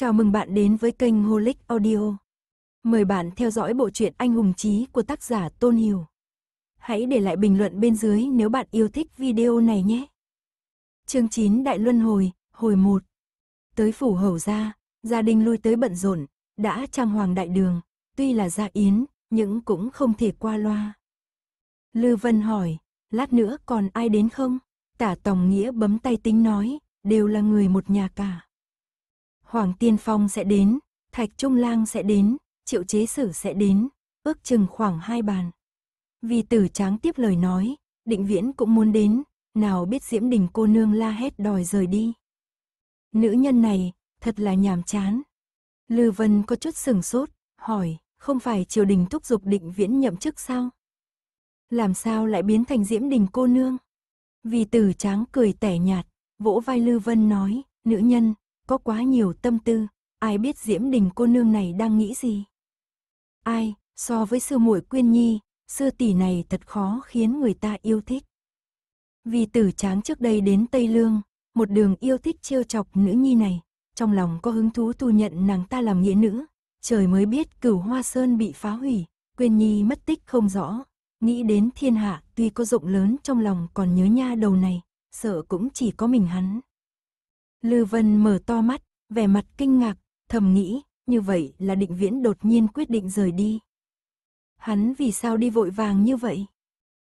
Chào mừng bạn đến với kênh Holic Audio. Mời bạn theo dõi bộ truyện Anh hùng chí của tác giả Tôn Hiểu. Hãy để lại bình luận bên dưới nếu bạn yêu thích video này nhé. Chương 9 Đại Luân Hồi, hồi 1. Tới phủ Hầu gia, gia đình lui tới bận rộn, đã trang hoàng đại đường, tuy là gia yến, nhưng cũng không thể qua loa. Lư Vân hỏi, lát nữa còn ai đến không? Tả Tòng Nghĩa bấm tay tính nói, đều là người một nhà cả. Hoàng Tiên Phong sẽ đến, Thạch Trung Lang sẽ đến, Triệu Chế Sử sẽ đến, ước chừng khoảng hai bàn. Vì tử tráng tiếp lời nói, định viễn cũng muốn đến, nào biết Diễm Đình cô nương la hét đòi rời đi. Nữ nhân này, thật là nhàm chán. Lư Vân có chút sừng sốt, hỏi, không phải triều đình thúc giục định viễn nhậm chức sao? Làm sao lại biến thành Diễm Đình cô nương? Vì tử tráng cười tẻ nhạt, vỗ vai Lư Vân nói, nữ nhân, có quá nhiều tâm tư, ai biết Diễm Đình cô nương này đang nghĩ gì. Ai, so với sư muội Quyên Nhi, sư tỷ này thật khó khiến người ta yêu thích. Vì tử tráng trước đây đến Tây Lương, một đường yêu thích trêu chọc nữ nhi này, trong lòng có hứng thú tu nhận nàng ta làm nghĩa nữ, trời mới biết cửu hoa sơn bị phá hủy, Quyên Nhi mất tích không rõ, nghĩ đến thiên hạ tuy có rộng lớn trong lòng còn nhớ nha đầu này, sợ cũng chỉ có mình hắn. Lư Vân mở to mắt, vẻ mặt kinh ngạc, thầm nghĩ, như vậy là định viễn đột nhiên quyết định rời đi. Hắn vì sao đi vội vàng như vậy?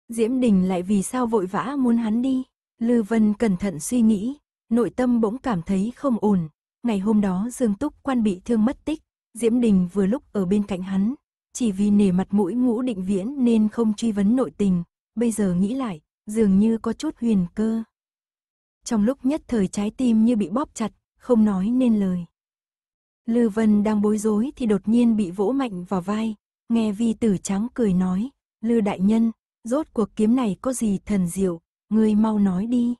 Diễm Đình lại vì sao vội vã muốn hắn đi? Lư Vân cẩn thận suy nghĩ, nội tâm bỗng cảm thấy không ổn. Ngày hôm đó Dương Túc quan bị thương mất tích, Diễm Đình vừa lúc ở bên cạnh hắn. Chỉ vì nể mặt mũi ngũ định viễn nên không truy vấn nội tình, bây giờ nghĩ lại, dường như có chút huyền cơ trong lúc nhất thời trái tim như bị bóp chặt, không nói nên lời. Lư Vân đang bối rối thì đột nhiên bị vỗ mạnh vào vai, nghe vi tử trắng cười nói, Lư đại nhân, rốt cuộc kiếm này có gì thần diệu, ngươi mau nói đi.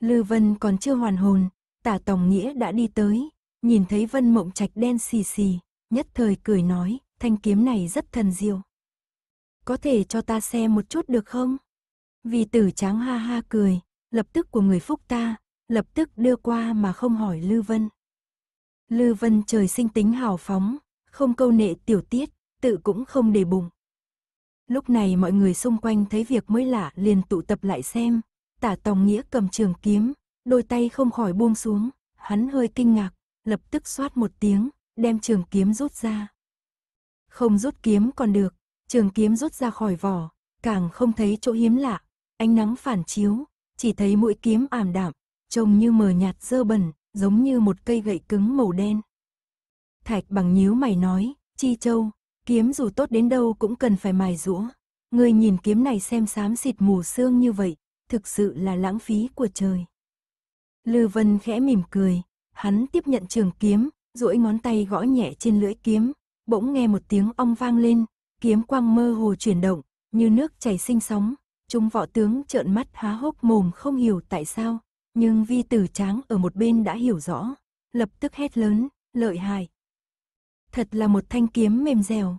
Lư Vân còn chưa hoàn hồn, tả Tổng Nghĩa đã đi tới, nhìn thấy Vân Mộng Trạch đen xì xì, nhất thời cười nói, thanh kiếm này rất thần diệu. Có thể cho ta xem một chút được không? vi tử trắng ha ha cười, lập tức của người phúc ta, lập tức đưa qua mà không hỏi Lư Vân. Lư Vân trời sinh tính hào phóng, không câu nệ tiểu tiết, tự cũng không đề bụng. Lúc này mọi người xung quanh thấy việc mới lạ liền tụ tập lại xem, tả tòng nghĩa cầm trường kiếm, đôi tay không khỏi buông xuống, hắn hơi kinh ngạc, lập tức xoát một tiếng, đem trường kiếm rút ra. Không rút kiếm còn được, trường kiếm rút ra khỏi vỏ, càng không thấy chỗ hiếm lạ, ánh nắng phản chiếu, chỉ thấy mũi kiếm ảm đạm, trông như mờ nhạt dơ bẩn, giống như một cây gậy cứng màu đen. Thạch bằng nhíu mày nói, Chi Châu, kiếm dù tốt đến đâu cũng cần phải mài rũa. Người nhìn kiếm này xem xám xịt mù xương như vậy, thực sự là lãng phí của trời. Lư Vân khẽ mỉm cười, hắn tiếp nhận trường kiếm, duỗi ngón tay gõ nhẹ trên lưỡi kiếm, bỗng nghe một tiếng ong vang lên, kiếm quang mơ hồ chuyển động, như nước chảy sinh sóng, trung võ tướng trợn mắt há hốc mồm không hiểu tại sao, nhưng vi tử tráng ở một bên đã hiểu rõ, lập tức hét lớn, lợi hại. Thật là một thanh kiếm mềm dẻo.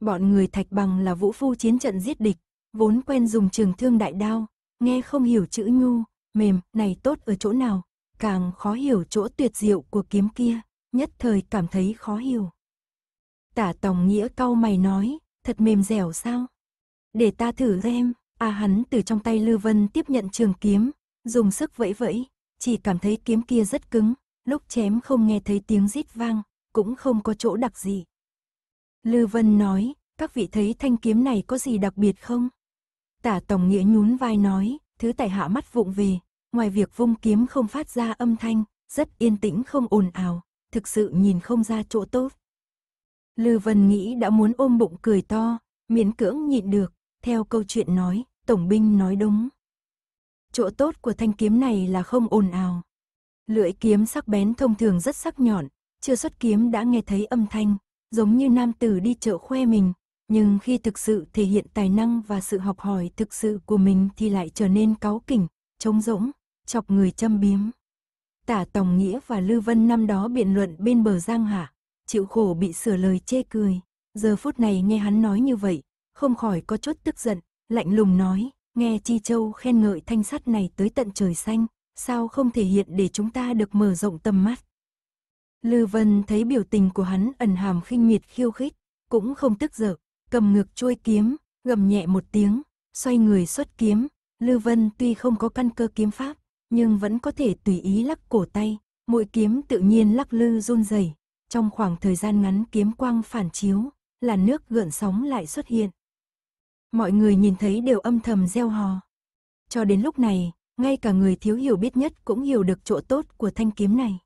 Bọn người thạch bằng là vũ phu chiến trận giết địch, vốn quen dùng trường thương đại đao, nghe không hiểu chữ nhu, mềm, này tốt ở chỗ nào, càng khó hiểu chỗ tuyệt diệu của kiếm kia, nhất thời cảm thấy khó hiểu. Tả Tòng Nghĩa cau mày nói, thật mềm dẻo sao? Để ta thử xem. A à, hắn từ trong tay Lư Vân tiếp nhận trường kiếm, dùng sức vẫy vẫy, chỉ cảm thấy kiếm kia rất cứng, lúc chém không nghe thấy tiếng rít vang, cũng không có chỗ đặc gì. Lư Vân nói, các vị thấy thanh kiếm này có gì đặc biệt không? Tả Tổng Nghĩa nhún vai nói, thứ tài hạ mắt vụng về, ngoài việc vung kiếm không phát ra âm thanh, rất yên tĩnh không ồn ào, thực sự nhìn không ra chỗ tốt. Lư Vân nghĩ đã muốn ôm bụng cười to, miễn cưỡng nhịn được, theo câu chuyện nói, Tổng binh nói đúng. Chỗ tốt của thanh kiếm này là không ồn ào. Lưỡi kiếm sắc bén thông thường rất sắc nhọn, chưa xuất kiếm đã nghe thấy âm thanh, giống như nam tử đi chợ khoe mình, nhưng khi thực sự thể hiện tài năng và sự học hỏi thực sự của mình thì lại trở nên cáu kỉnh, trống rỗng, chọc người châm biếm. Tả Tòng Nghĩa và Lư Vân năm đó biện luận bên bờ Giang Hạ, chịu khổ bị sửa lời chê cười. Giờ phút này nghe hắn nói như vậy, không khỏi có chút tức giận, lạnh lùng nói, nghe Chi Châu khen ngợi thanh sắt này tới tận trời xanh, sao không thể hiện để chúng ta được mở rộng tầm mắt. Lư Vân thấy biểu tình của hắn ẩn hàm khinh miệt khiêu khích, cũng không tức giận, cầm ngược chuôi kiếm, gầm nhẹ một tiếng, xoay người xuất kiếm, Lư Vân tuy không có căn cơ kiếm pháp, nhưng vẫn có thể tùy ý lắc cổ tay, mũi kiếm tự nhiên lắc lư run rẩy. Trong khoảng thời gian ngắn kiếm quang phản chiếu, là nước gợn sóng lại xuất hiện, Mọi người nhìn thấy đều âm thầm gieo hò. Cho đến lúc này, ngay cả người thiếu hiểu biết nhất cũng hiểu được chỗ tốt của thanh kiếm này.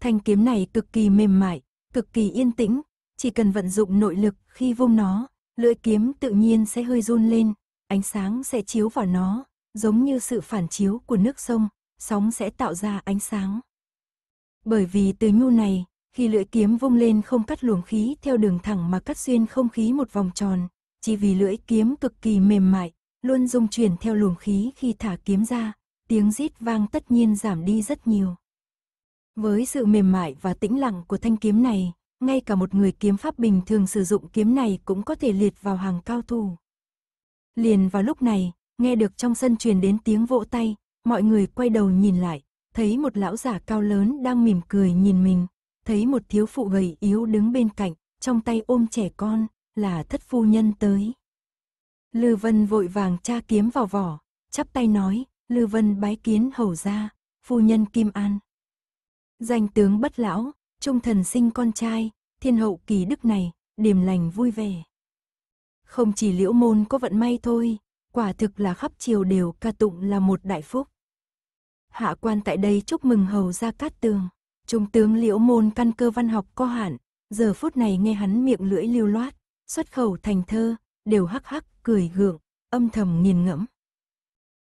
Thanh kiếm này cực kỳ mềm mại, cực kỳ yên tĩnh, chỉ cần vận dụng nội lực khi vung nó, lưỡi kiếm tự nhiên sẽ hơi run lên, ánh sáng sẽ chiếu vào nó, giống như sự phản chiếu của nước sông, sóng sẽ tạo ra ánh sáng. Bởi vì từ nhu này, khi lưỡi kiếm vung lên không cắt luồng khí theo đường thẳng mà cắt xuyên không khí một vòng tròn, chỉ vì lưỡi kiếm cực kỳ mềm mại, luôn dung chuyển theo luồng khí khi thả kiếm ra, tiếng rít vang tất nhiên giảm đi rất nhiều. Với sự mềm mại và tĩnh lặng của thanh kiếm này, ngay cả một người kiếm pháp bình thường sử dụng kiếm này cũng có thể liệt vào hàng cao thủ. Liền vào lúc này, nghe được trong sân truyền đến tiếng vỗ tay, mọi người quay đầu nhìn lại, thấy một lão giả cao lớn đang mỉm cười nhìn mình, thấy một thiếu phụ gầy yếu đứng bên cạnh, trong tay ôm trẻ con, là thất phu nhân tới. Lư Vân vội vàng tra kiếm vào vỏ, chắp tay nói, Lư Vân bái kiến hầu gia. phu nhân Kim An. Danh tướng bất lão, trung thần sinh con trai, thiên hậu kỳ đức này, điềm lành vui vẻ. Không chỉ liễu môn có vận may thôi, quả thực là khắp triều đều ca tụng là một đại phúc. Hạ quan tại đây chúc mừng hầu gia cát tường, trung tướng liễu môn căn cơ văn học có hạn, giờ phút này nghe hắn miệng lưỡi lưu loát, xuất khẩu thành thơ, đều hắc hắc cười gượng, âm thầm nghiền ngẫm.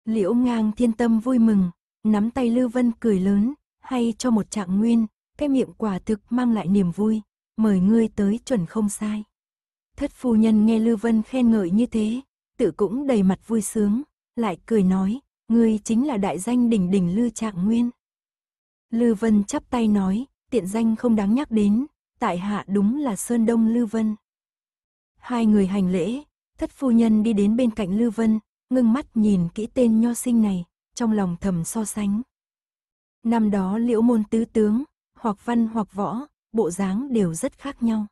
Liễu ngang thiên tâm vui mừng, nắm tay Lưu Vân cười lớn, hay cho một trạng nguyên, cái miệng quả thực mang lại niềm vui, mời ngươi tới chuẩn không sai. Thất phu nhân nghe Lưu Vân khen ngợi như thế, tự cũng đầy mặt vui sướng, lại cười nói, ngươi chính là đại danh đỉnh đỉnh Lư Trạng Nguyên. Lư Vân chắp tay nói, tiện danh không đáng nhắc đến, tại hạ đúng là Sơn Đông Lư Vân. Hai người hành lễ, thất phu nhân đi đến bên cạnh Lưu Vân, ngưng mắt nhìn kỹ tên nho sinh này, trong lòng thầm so sánh. Năm đó liễu môn tứ tướng, hoặc văn hoặc võ, bộ dáng đều rất khác nhau.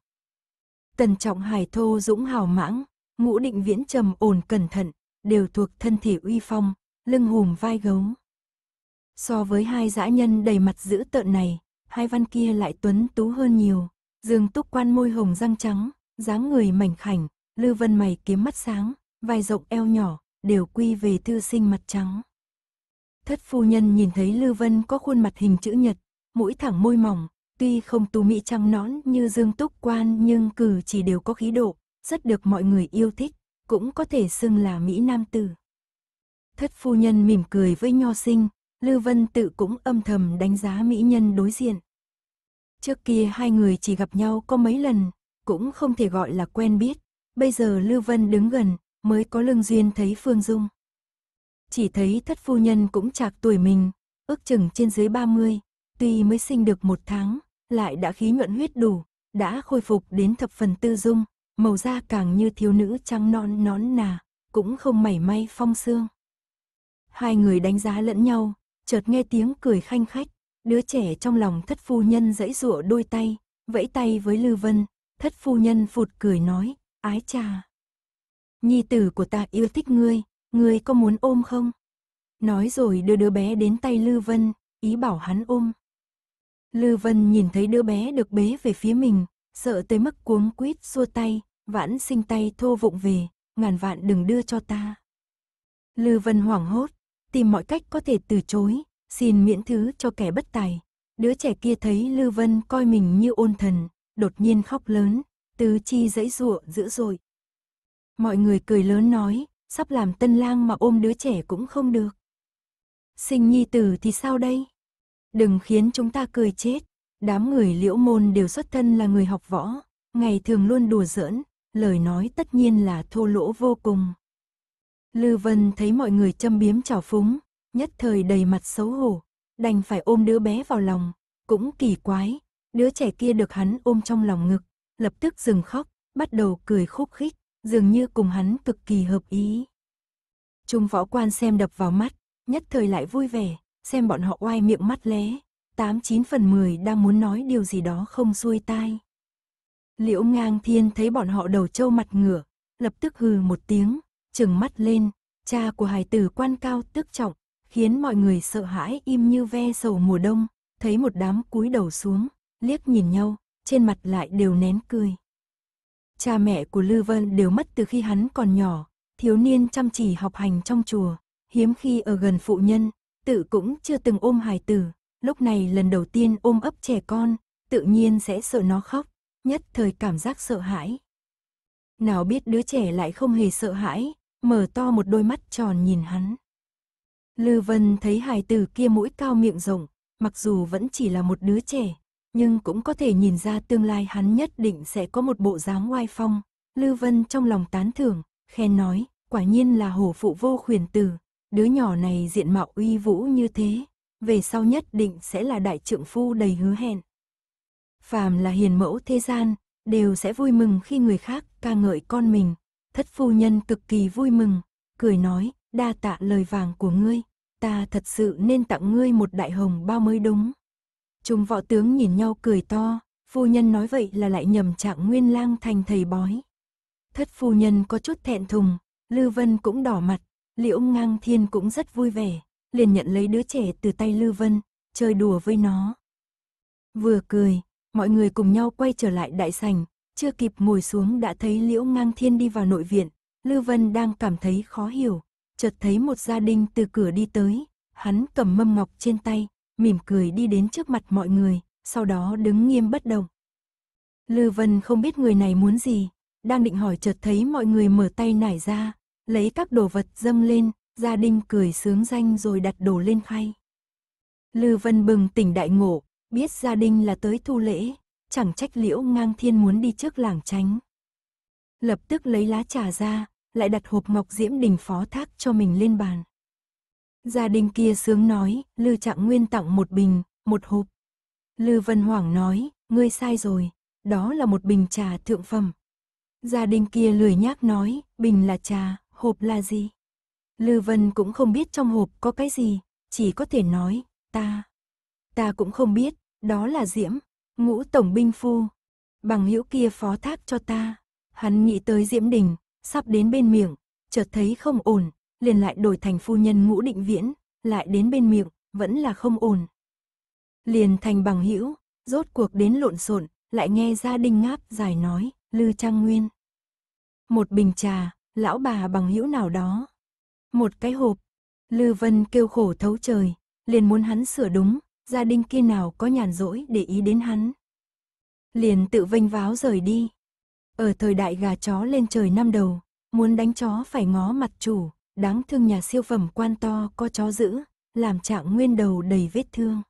Tần trọng hải thô dũng hào mãng, ngũ định viễn trầm ổn cẩn thận, đều thuộc thân thể uy phong, lưng hùm vai gấu. So với hai dã nhân đầy mặt dữ tợn này, hai văn kia lại tuấn tú hơn nhiều, dương túc quan môi hồng răng trắng, dáng người mảnh khảnh, Lư Vân mày kiếm mắt sáng, vai rộng eo nhỏ, đều quy về thư sinh mặt trắng. Thất phu nhân nhìn thấy Lư Vân có khuôn mặt hình chữ nhật, mũi thẳng môi mỏng, tuy không tu mỹ trăng nõn như Dương Túc Quan nhưng cử chỉ đều có khí độ, rất được mọi người yêu thích, cũng có thể xưng là mỹ nam tử. Thất phu nhân mỉm cười với nho sinh, Lư Vân tự cũng âm thầm đánh giá mỹ nhân đối diện. Trước kia hai người chỉ gặp nhau có mấy lần, cũng không thể gọi là quen biết. Bây giờ Lưu Vân đứng gần, mới có lương duyên thấy Phương Dung. Chỉ thấy thất phu nhân cũng chạc tuổi mình, ước chừng trên dưới 30, tuy mới sinh được một tháng, lại đã khí nhuận huyết đủ, đã khôi phục đến thập phần tư dung, màu da càng như thiếu nữ trăng non nón nà, cũng không mảy may phong xương. Hai người đánh giá lẫn nhau, chợt nghe tiếng cười khanh khách, đứa trẻ trong lòng thất phu nhân dãy rụa đôi tay, vẫy tay với lưu Vân, Thất phu nhân phụt cười nói, ái trà. Nhi tử của ta yêu thích ngươi, ngươi có muốn ôm không? Nói rồi đưa đứa bé đến tay Lư Vân, ý bảo hắn ôm. Lư Vân nhìn thấy đứa bé được bế về phía mình, sợ tới mức cuống quýt xua tay, vãn sinh tay thô vụng về, ngàn vạn đừng đưa cho ta. Lư Vân hoảng hốt, tìm mọi cách có thể từ chối, xin miễn thứ cho kẻ bất tài. Đứa trẻ kia thấy Lư Vân coi mình như ôn thần, đột nhiên khóc lớn, tứ chi dãy rụa dữ dội. Mọi người cười lớn nói, sắp làm tân lang mà ôm đứa trẻ cũng không được. Sinh nhi tử thì sao đây? Đừng khiến chúng ta cười chết. Đám người liễu môn đều xuất thân là người học võ, ngày thường luôn đùa giỡn, lời nói tất nhiên là thô lỗ vô cùng. Lư Vân thấy mọi người châm biếm trào phúng, nhất thời đầy mặt xấu hổ, đành phải ôm đứa bé vào lòng, cũng kỳ quái, Đứa trẻ kia được hắn ôm trong lòng ngực, lập tức dừng khóc, bắt đầu cười khúc khích, dường như cùng hắn cực kỳ hợp ý. Trung võ quan xem đập vào mắt, nhất thời lại vui vẻ, xem bọn họ oai miệng mắt lé, tám chín phần mười đang muốn nói điều gì đó không xuôi tai. Liễu ngang thiên thấy bọn họ đầu trâu mặt ngửa, lập tức hừ một tiếng, trừng mắt lên, cha của hài tử quan cao tức trọng, khiến mọi người sợ hãi im như ve sầu mùa đông, thấy một đám cúi đầu xuống, liếc nhìn nhau, trên mặt lại đều nén cười. Cha mẹ của Lư Vân đều mất từ khi hắn còn nhỏ, thiếu niên chăm chỉ học hành trong chùa, hiếm khi ở gần phụ nhân, tự cũng chưa từng ôm hài tử, lúc này lần đầu tiên ôm ấp trẻ con, tự nhiên sẽ sợ nó khóc, nhất thời cảm giác sợ hãi. Nào biết đứa trẻ lại không hề sợ hãi, mở to một đôi mắt tròn nhìn hắn. Lư Vân thấy hài tử kia mũi cao miệng rộng, mặc dù vẫn chỉ là một đứa trẻ, nhưng cũng có thể nhìn ra tương lai hắn nhất định sẽ có một bộ dáng oai phong. Lưu Vân trong lòng tán thưởng, khen nói, quả nhiên là hổ phụ vô khuyền tử, đứa nhỏ này diện mạo uy vũ như thế, về sau nhất định sẽ là đại trượng phu đầy hứa hẹn. Phàm là hiền mẫu thế gian, đều sẽ vui mừng khi người khác ca ngợi con mình, thất phu nhân cực kỳ vui mừng, cười nói, đa tạ lời vàng của ngươi, ta thật sự nên tặng ngươi một đại hồng bao mới đúng. Chúng võ tướng nhìn nhau cười to, phu nhân nói vậy là lại nhầm trạng nguyên lang thành thầy bói. Thất phu nhân có chút thẹn thùng, Lư Vân cũng đỏ mặt, Liễu Ngang Thiên cũng rất vui vẻ, liền nhận lấy đứa trẻ từ tay Lư Vân, chơi đùa với nó. Vừa cười, mọi người cùng nhau quay trở lại đại sảnh, chưa kịp ngồi xuống đã thấy Liễu Ngang Thiên đi vào nội viện, Lư Vân đang cảm thấy khó hiểu, chợt thấy một gia đình từ cửa đi tới, hắn cầm mâm ngọc trên tay, mỉm cười đi đến trước mặt mọi người, sau đó đứng nghiêm bất động. Lư Vân không biết người này muốn gì, đang định hỏi chợt thấy mọi người mở tay nải ra, lấy các đồ vật dâng lên, gia đình cười sướng danh rồi đặt đồ lên khay. Lư Vân bừng tỉnh đại ngộ, biết gia đình là tới thu lễ, chẳng trách liễu ngang thiên muốn đi trước làng tránh. Lập tức lấy lá trà ra, lại đặt hộp ngọc diễm đình phó thác cho mình lên bàn. Gia đình kia sướng nói, Lư Trạng Nguyên tặng một bình, một hộp. Lư Vân Hoàng nói, ngươi sai rồi, đó là một bình trà thượng phẩm. Gia đình kia lười nhác nói, bình là trà, hộp là gì? Lư Vân cũng không biết trong hộp có cái gì, chỉ có thể nói, ta. Ta cũng không biết, đó là Diễm, ngũ tổng binh phu. Bằng hữu kia phó thác cho ta. Hắn nghĩ tới Diễm Đình, sắp đến bên miệng, chợt thấy không ổn, liền lại đổi thành phu nhân ngũ định viễn, lại đến bên miệng, vẫn là không ổn. Liền thành bằng hữu, rốt cuộc đến lộn xộn, lại nghe gia đình ngáp dài nói, Lư Trang Nguyên. Một bình trà, lão bà bằng hữu nào đó. Một cái hộp, Lư Vân kêu khổ thấu trời, liền muốn hắn sửa đúng, gia đình kia nào có nhàn rỗi để ý đến hắn. Liền tự vênh váo rời đi. Ở thời đại gà chó lên trời năm đầu, muốn đánh chó phải ngó mặt chủ, Đáng thương nhà siêu phẩm quan to có chó giữ, làm trạng nguyên đầu đầy vết thương.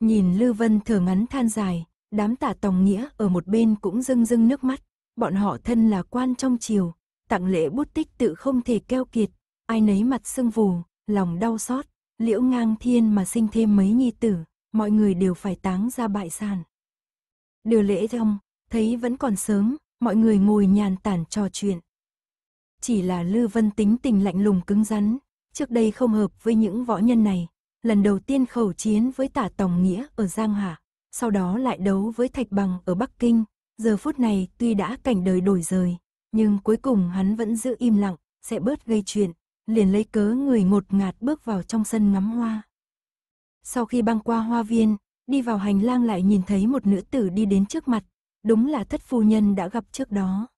Nhìn lưu Vân thở ngắn than dài, đám tả tòng nghĩa ở một bên cũng rưng rưng nước mắt. Bọn họ thân là quan trong triều, tặng lễ bút tích tự không thể keo kiệt, ai nấy mặt sưng vù, lòng đau xót, liễu ngang thiên mà sinh thêm mấy nhi tử, mọi người đều phải táng ra bại sản. Đưa lễ xong, thấy vẫn còn sớm, mọi người ngồi nhàn tản trò chuyện. Chỉ là Lư Vân tính tình lạnh lùng cứng rắn, trước đây không hợp với những võ nhân này. Lần đầu tiên khẩu chiến với tả tổng Nghĩa ở Giang Hạ, sau đó lại đấu với Thạch Bằng ở Bắc Kinh. Giờ phút này tuy đã cảnh đời đổi rời, nhưng cuối cùng hắn vẫn giữ im lặng, sẽ bớt gây chuyện, liền lấy cớ người ngột ngạt bước vào trong sân ngắm hoa. Sau khi băng qua hoa viên, đi vào hành lang lại nhìn thấy một nữ tử đi đến trước mặt, đúng là thất phu nhân đã gặp trước đó.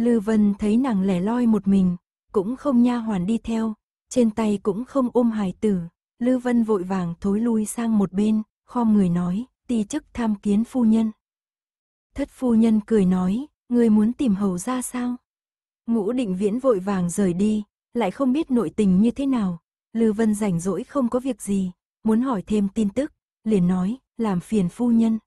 Lư Vân thấy nàng lẻ loi một mình, cũng không nha hoàn đi theo, trên tay cũng không ôm hài tử, Lư Vân vội vàng thối lui sang một bên, khom người nói, ti chức tham kiến phu nhân. Thất phu nhân cười nói, người muốn tìm hầu ra sao? Ngũ định viễn vội vàng rời đi, lại không biết nội tình như thế nào. Lư Vân rảnh rỗi không có việc gì, muốn hỏi thêm tin tức, liền nói, làm phiền phu nhân.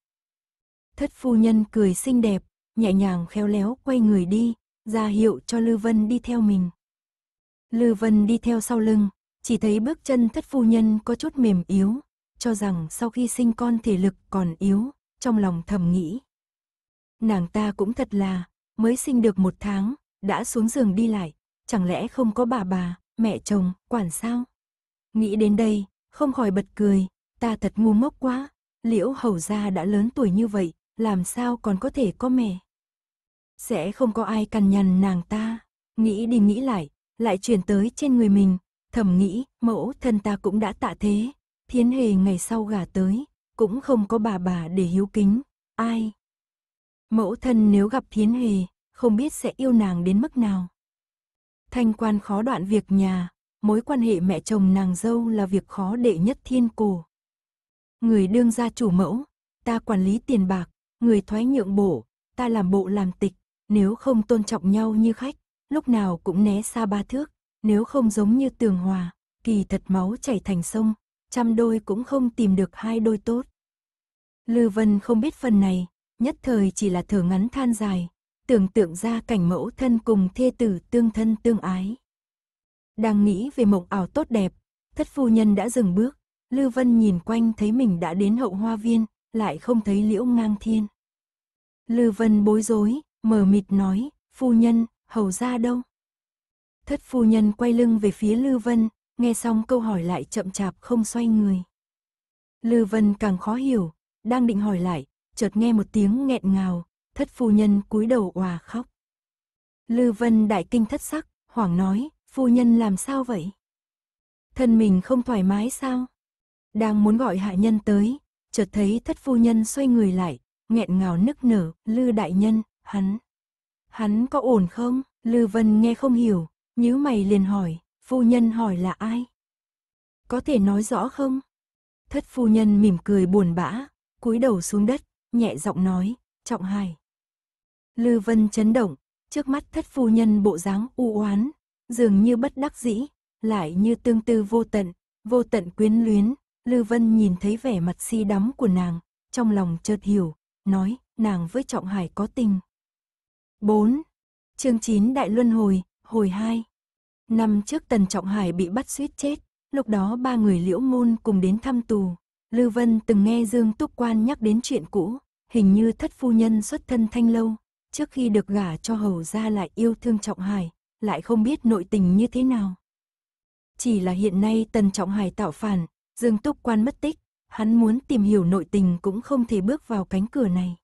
Thất phu nhân cười xinh đẹp, nhẹ nhàng khéo léo quay người đi, ra hiệu cho Lư Vân đi theo mình. Lư Vân đi theo sau lưng, chỉ thấy bước chân thất phu nhân có chút mềm yếu, cho rằng sau khi sinh con thể lực còn yếu, trong lòng thầm nghĩ. Nàng ta cũng thật là, mới sinh được một tháng, đã xuống giường đi lại, chẳng lẽ không có bà bà, mẹ chồng, quản sao? Nghĩ đến đây, không khỏi bật cười, ta thật ngu mốc quá, liễu hầu gia đã lớn tuổi như vậy, làm sao còn có thể có mẹ? sẽ không có ai cằn nhằn nàng ta. Nghĩ đi nghĩ lại, lại chuyển tới trên người mình, thầm nghĩ, mẫu thân ta cũng đã tạ thế, thiến hề ngày sau gả tới, cũng không có bà bà để hiếu kính, ai. Mẫu thân nếu gặp thiến hề, không biết sẽ yêu nàng đến mức nào. Thanh quan khó đoạn việc nhà, mối quan hệ mẹ chồng nàng dâu là việc khó đệ nhất thiên cổ. Người đương gia chủ mẫu, ta quản lý tiền bạc, người thoái nhượng bổ, ta làm bộ làm tịch, nếu không tôn trọng nhau như khách, lúc nào cũng né xa ba thước, nếu không giống như tường hòa, kỳ thật máu chảy thành sông, trăm đôi cũng không tìm được hai đôi tốt. Lư Vân không biết phần này, nhất thời chỉ là thở ngắn than dài, tưởng tượng ra cảnh mẫu thân cùng thê tử tương thân tương ái. Đang nghĩ về mộng ảo tốt đẹp, thất phu nhân đã dừng bước, Lư Vân nhìn quanh thấy mình đã đến hậu hoa viên, lại không thấy liễu ngang thiên. Lư Vân bối rối, mờ mịt nói, phu nhân, hầu ra đâu? Thất phu nhân quay lưng về phía Lư Vân, nghe xong câu hỏi lại chậm chạp không xoay người. Lư Vân càng khó hiểu, đang định hỏi lại, chợt nghe một tiếng nghẹn ngào, thất phu nhân cúi đầu òa khóc. Lư Vân đại kinh thất sắc, hoảng nói, phu nhân làm sao vậy? Thân mình không thoải mái sao? Đang muốn gọi hạ nhân tới, chợt thấy thất phu nhân xoay người lại, nghẹn ngào nức nở, Lư đại nhân, hắn. Hắn có ổn không? Lư Vân nghe không hiểu, nhíu mày liền hỏi, phu nhân hỏi là ai? Có thể nói rõ không? Thất phu nhân mỉm cười buồn bã, cúi đầu xuống đất, nhẹ giọng nói, trọng hài. Lư Vân chấn động, trước mắt thất phu nhân bộ dáng u oán, dường như bất đắc dĩ, lại như tương tư vô tận, vô tận quyến luyến. Lư Vân nhìn thấy vẻ mặt si đắm của nàng, trong lòng chợt hiểu, nói, nàng với Trọng Hải có tình. 4. Chương 9 Đại Luân Hồi, hồi 2. Năm trước Tần Trọng Hải bị bắt suýt chết, lúc đó ba người liễu môn cùng đến thăm tù. Lưu Vân từng nghe Dương Túc Quan nhắc đến chuyện cũ, hình như thất phu nhân xuất thân thanh lâu, trước khi được gả cho hầu ra lại yêu thương Trọng Hải, lại không biết nội tình như thế nào. Chỉ là hiện nay Tần Trọng Hải tạo phản, Dương Túc Quan mất tích, hắn muốn tìm hiểu nội tình cũng không thể bước vào cánh cửa này.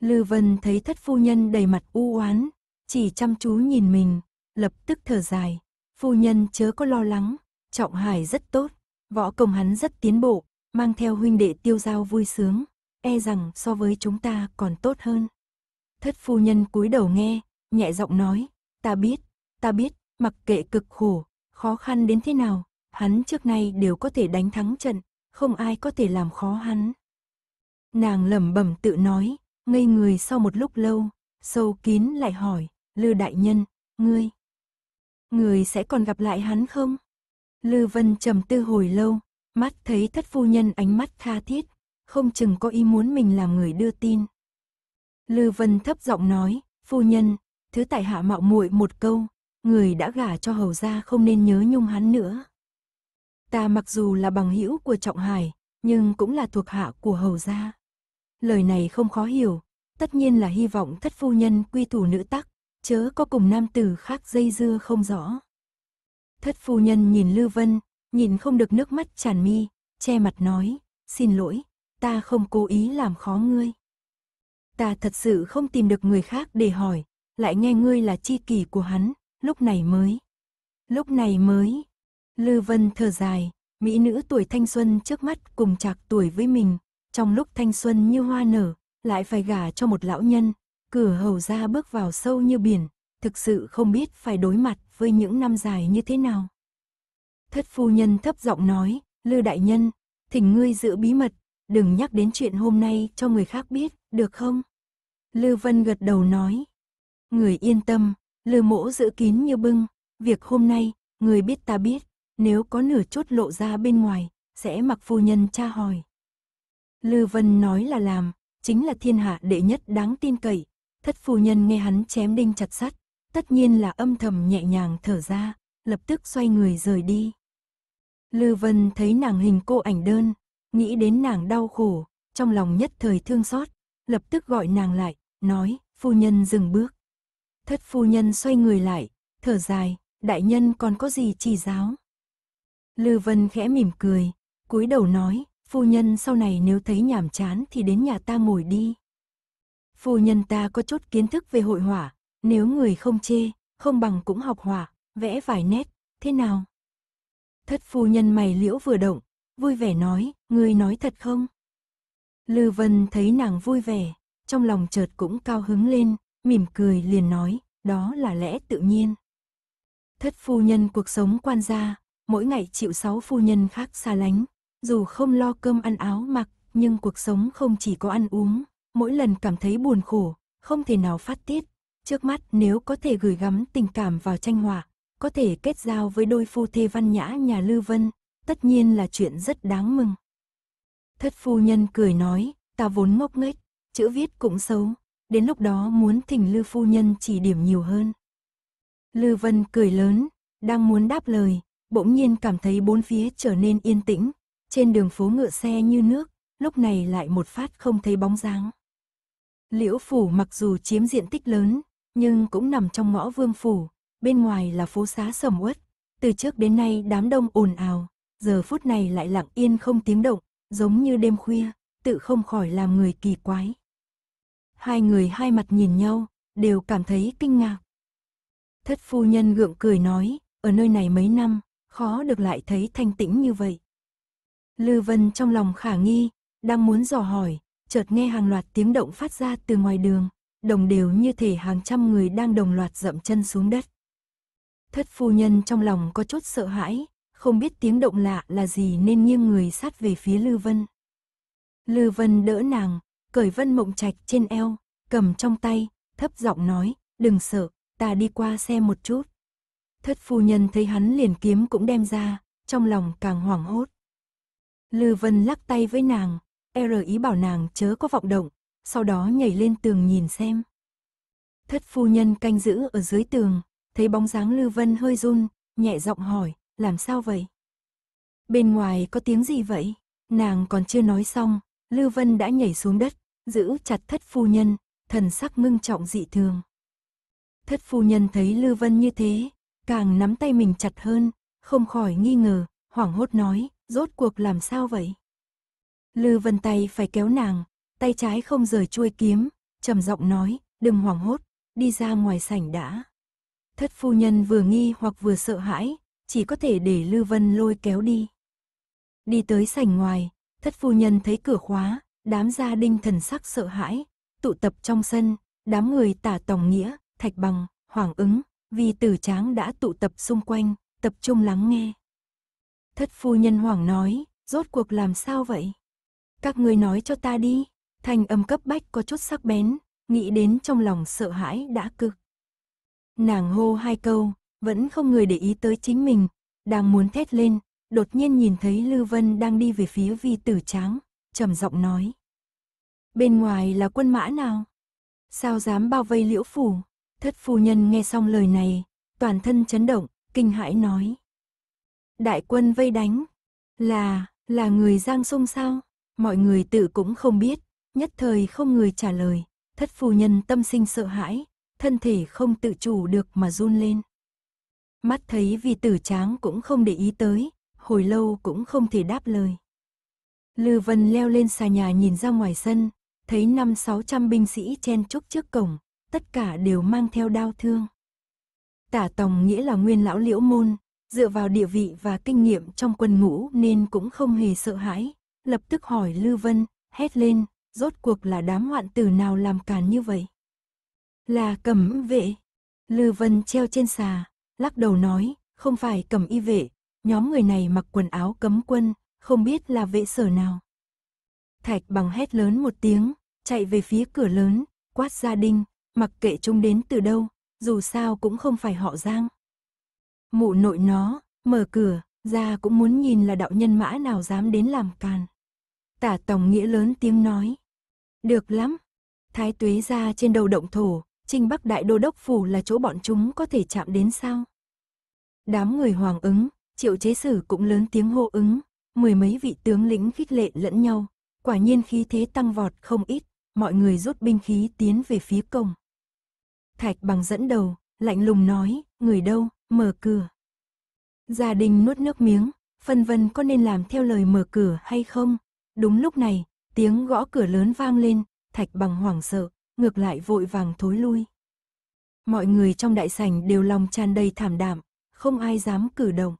Lư Vân thấy thất phu nhân đầy mặt u oán, chỉ chăm chú nhìn mình, lập tức thở dài. Phu nhân chớ có lo lắng, Trọng Hải rất tốt, võ công hắn rất tiến bộ, mang theo huynh đệ tiêu giao vui sướng, e rằng so với chúng ta còn tốt hơn. Thất phu nhân cúi đầu nghe, nhẹ giọng nói, ta biết, ta biết, mặc kệ cực khổ, khó khăn đến thế nào, hắn trước nay đều có thể đánh thắng trận, không ai có thể làm khó hắn. Nàng lẩm bẩm tự nói, ngây người sau một lúc lâu, sâu kín lại hỏi, Lư Đại Nhân, ngươi, người sẽ còn gặp lại hắn không? Lư Vân trầm tư hồi lâu, mắt thấy thất phu nhân ánh mắt tha thiết, không chừng có ý muốn mình làm người đưa tin. Lư Vân thấp giọng nói, phu nhân, thứ tại hạ mạo muội một câu, người đã gả cho hầu gia không nên nhớ nhung hắn nữa. Ta mặc dù là bằng hữu của Trọng Hải, nhưng cũng là thuộc hạ của hầu gia lời này không khó hiểu, tất nhiên là hy vọng thất phu nhân quy thủ nữ tắc, chớ có cùng nam tử khác dây dưa không rõ. Thất phu nhân nhìn Lư Vân, nhìn không được nước mắt tràn mi, che mặt nói, xin lỗi, ta không cố ý làm khó ngươi. Ta thật sự không tìm được người khác để hỏi, lại nghe ngươi là chi kỷ của hắn, lúc này mới. Lúc này mới. Lư Vân thở dài, mỹ nữ tuổi thanh xuân trước mắt cùng chạc tuổi với mình, trong lúc thanh xuân như hoa nở, lại phải gả cho một lão nhân, cửa hầu ra bước vào sâu như biển, thực sự không biết phải đối mặt với những năm dài như thế nào. Thất phu nhân thấp giọng nói, Lư đại nhân, thỉnh ngươi giữ bí mật, đừng nhắc đến chuyện hôm nay cho người khác biết, được không? Lư Vân gật đầu nói, người yên tâm, Lư mỗ giữ kín như bưng, việc hôm nay, người biết ta biết, nếu có nửa chút lộ ra bên ngoài, sẽ mặc phu nhân tra hỏi. Lư Vân nói là làm, chính là thiên hạ đệ nhất đáng tin cậy. Thất phu nhân nghe hắn chém đinh chặt sắt, tất nhiên là âm thầm nhẹ nhàng thở ra, lập tức xoay người rời đi. Lư Vân thấy nàng hình cô ảnh đơn, nghĩ đến nàng đau khổ, trong lòng nhất thời thương xót, lập tức gọi nàng lại, nói, phu nhân dừng bước. Thất phu nhân xoay người lại, thở dài, đại nhân còn có gì chỉ giáo. Lư Vân khẽ mỉm cười, cúi đầu nói, Phu nhân sau này nếu thấy nhàm chán thì đến nhà ta ngồi đi. Phu nhân ta có chút kiến thức về hội hỏa, nếu người không chê, không bằng cũng học hỏa, vẽ vài nét, thế nào? Thất phu nhân mày liễu vừa động, vui vẻ nói, người nói thật không? Lư Vân thấy nàng vui vẻ, trong lòng chợt cũng cao hứng lên, mỉm cười liền nói, đó là lẽ tự nhiên. Thất phu nhân cuộc sống quan gia, mỗi ngày chịu sáu phu nhân khác xa lánh, dù không lo cơm ăn áo mặc, nhưng cuộc sống không chỉ có ăn uống, mỗi lần cảm thấy buồn khổ, không thể nào phát tiết. Trước mắt nếu có thể gửi gắm tình cảm vào tranh họa, có thể kết giao với đôi phu thê văn nhã nhà Lư Vân, tất nhiên là chuyện rất đáng mừng. Thất phu nhân cười nói, ta vốn ngốc nghếch, chữ viết cũng xấu, đến lúc đó muốn thỉnh Lư phu nhân chỉ điểm nhiều hơn. Lư Vân cười lớn, đang muốn đáp lời, bỗng nhiên cảm thấy bốn phía trở nên yên tĩnh, trên đường phố ngựa xe như nước, lúc này lại một phát không thấy bóng dáng. Liễu phủ mặc dù chiếm diện tích lớn, nhưng cũng nằm trong ngõ vương phủ, bên ngoài là phố xá sầm uất. Từ trước đến nay đám đông ồn ào, giờ phút này lại lặng yên không tiếng động, giống như đêm khuya, tự không khỏi làm người kỳ quái. Hai người hai mặt nhìn nhau, đều cảm thấy kinh ngạc. Thất phu nhân gượng cười nói, ở nơi này mấy năm, khó được lại thấy thanh tĩnh như vậy. Lư Vân trong lòng khả nghi, đang muốn dò hỏi, chợt nghe hàng loạt tiếng động phát ra từ ngoài đường, đồng đều như thể hàng trăm người đang đồng loạt dậm chân xuống đất. Thất phu nhân trong lòng có chút sợ hãi, không biết tiếng động lạ là gì nên nghiêng người sát về phía Lư Vân. Lư Vân đỡ nàng, cởi vân mộng trạch trên eo, cầm trong tay, thấp giọng nói, đừng sợ, ta đi qua xem một chút. Thất phu nhân thấy hắn liền kiếm cũng đem ra, trong lòng càng hoảng hốt. Lư Vân lắc tay với nàng, R ý bảo nàng chớ có vọng động, sau đó nhảy lên tường nhìn xem. Thất phu nhân canh giữ ở dưới tường, thấy bóng dáng Lư Vân hơi run, nhẹ giọng hỏi, làm sao vậy? Bên ngoài có tiếng gì vậy? Nàng còn chưa nói xong, Lư Vân đã nhảy xuống đất, giữ chặt thất phu nhân, thần sắc ngưng trọng dị thường. Thất phu nhân thấy Lư Vân như thế, càng nắm tay mình chặt hơn, không khỏi nghi ngờ, hoảng hốt nói, rốt cuộc làm sao vậy? Lư Vân tay phải kéo nàng, tay trái không rời chuôi kiếm, trầm giọng nói, đừng hoảng hốt, đi ra ngoài sảnh đã. Thất phu nhân vừa nghi hoặc vừa sợ hãi, chỉ có thể để Lư Vân lôi kéo đi. Đi tới sảnh ngoài, thất phu nhân thấy cửa khóa, đám gia đinh thần sắc sợ hãi, tụ tập trong sân, đám người tả tổng nghĩa, thạch bằng, hoảng ứng, vì tử tráng đã tụ tập xung quanh, tập trung lắng nghe. Thất phu nhân hoảng nói, rốt cuộc làm sao vậy? Các người nói cho ta đi, thành âm cấp bách có chút sắc bén, nghĩ đến trong lòng sợ hãi đã cực. Nàng hô hai câu, vẫn không người để ý tới chính mình, đang muốn thét lên, đột nhiên nhìn thấy lưu Vân đang đi về phía vi tử tráng, trầm giọng nói. Bên ngoài là quân mã nào? Sao dám bao vây liễu phủ? Thất phu nhân nghe xong lời này, toàn thân chấn động, kinh hãi nói. Đại quân vây đánh. Là, là người giang sông sao? Mọi người tự cũng không biết. Nhất thời không người trả lời. Thất phu nhân tâm sinh sợ hãi. Thân thể không tự chủ được mà run lên. Mắt thấy vì tử tráng cũng không để ý tới. Hồi lâu cũng không thể đáp lời. Lư Vân leo lên xà nhà nhìn ra ngoài sân, thấy năm sáu trăm binh sĩ chen chúc trước cổng, tất cả đều mang theo đao thương. Tả Tòng nghĩa là nguyên lão liễu môn, Dựa vào địa vị và kinh nghiệm trong quân ngũ nên cũng không hề sợ hãi, lập tức hỏi Lư Vân, hét lên, rốt cuộc là đám hoạn tử nào làm càn như vậy? Là cẩm vệ. Lư Vân treo trên xà, lắc đầu nói, không phải cẩm y vệ, nhóm người này mặc quần áo cấm quân, không biết là vệ sở nào. Thạch bằng hét lớn một tiếng, chạy về phía cửa lớn, quát gia đình, mặc kệ chúng đến từ đâu, dù sao cũng không phải họ giang. Mụ nội nó, mở cửa, ra cũng muốn nhìn là đạo nhân mã nào dám đến làm càn. Tả Tổng Nghĩa lớn tiếng nói. Được lắm. Thái tuế ra trên đầu động thổ, Trinh Bắc Đại Đô Đốc Phủ là chỗ bọn chúng có thể chạm đến sao? Đám người hoàng ứng, triệu chế sử cũng lớn tiếng hô ứng, mười mấy vị tướng lĩnh khích lệ lẫn nhau, quả nhiên khí thế tăng vọt không ít, mọi người rút binh khí tiến về phía cổng. Thạch bằng dẫn đầu, lạnh lùng nói, người đâu, mở cửa. Gia đình nuốt nước miếng, phân vân có nên làm theo lời mở cửa hay không. Đúng lúc này, tiếng gõ cửa lớn vang lên, thạch bằng hoảng sợ, ngược lại vội vàng thối lui. Mọi người trong đại sảnh đều lòng tràn đầy thảm đạm, không ai dám cử động.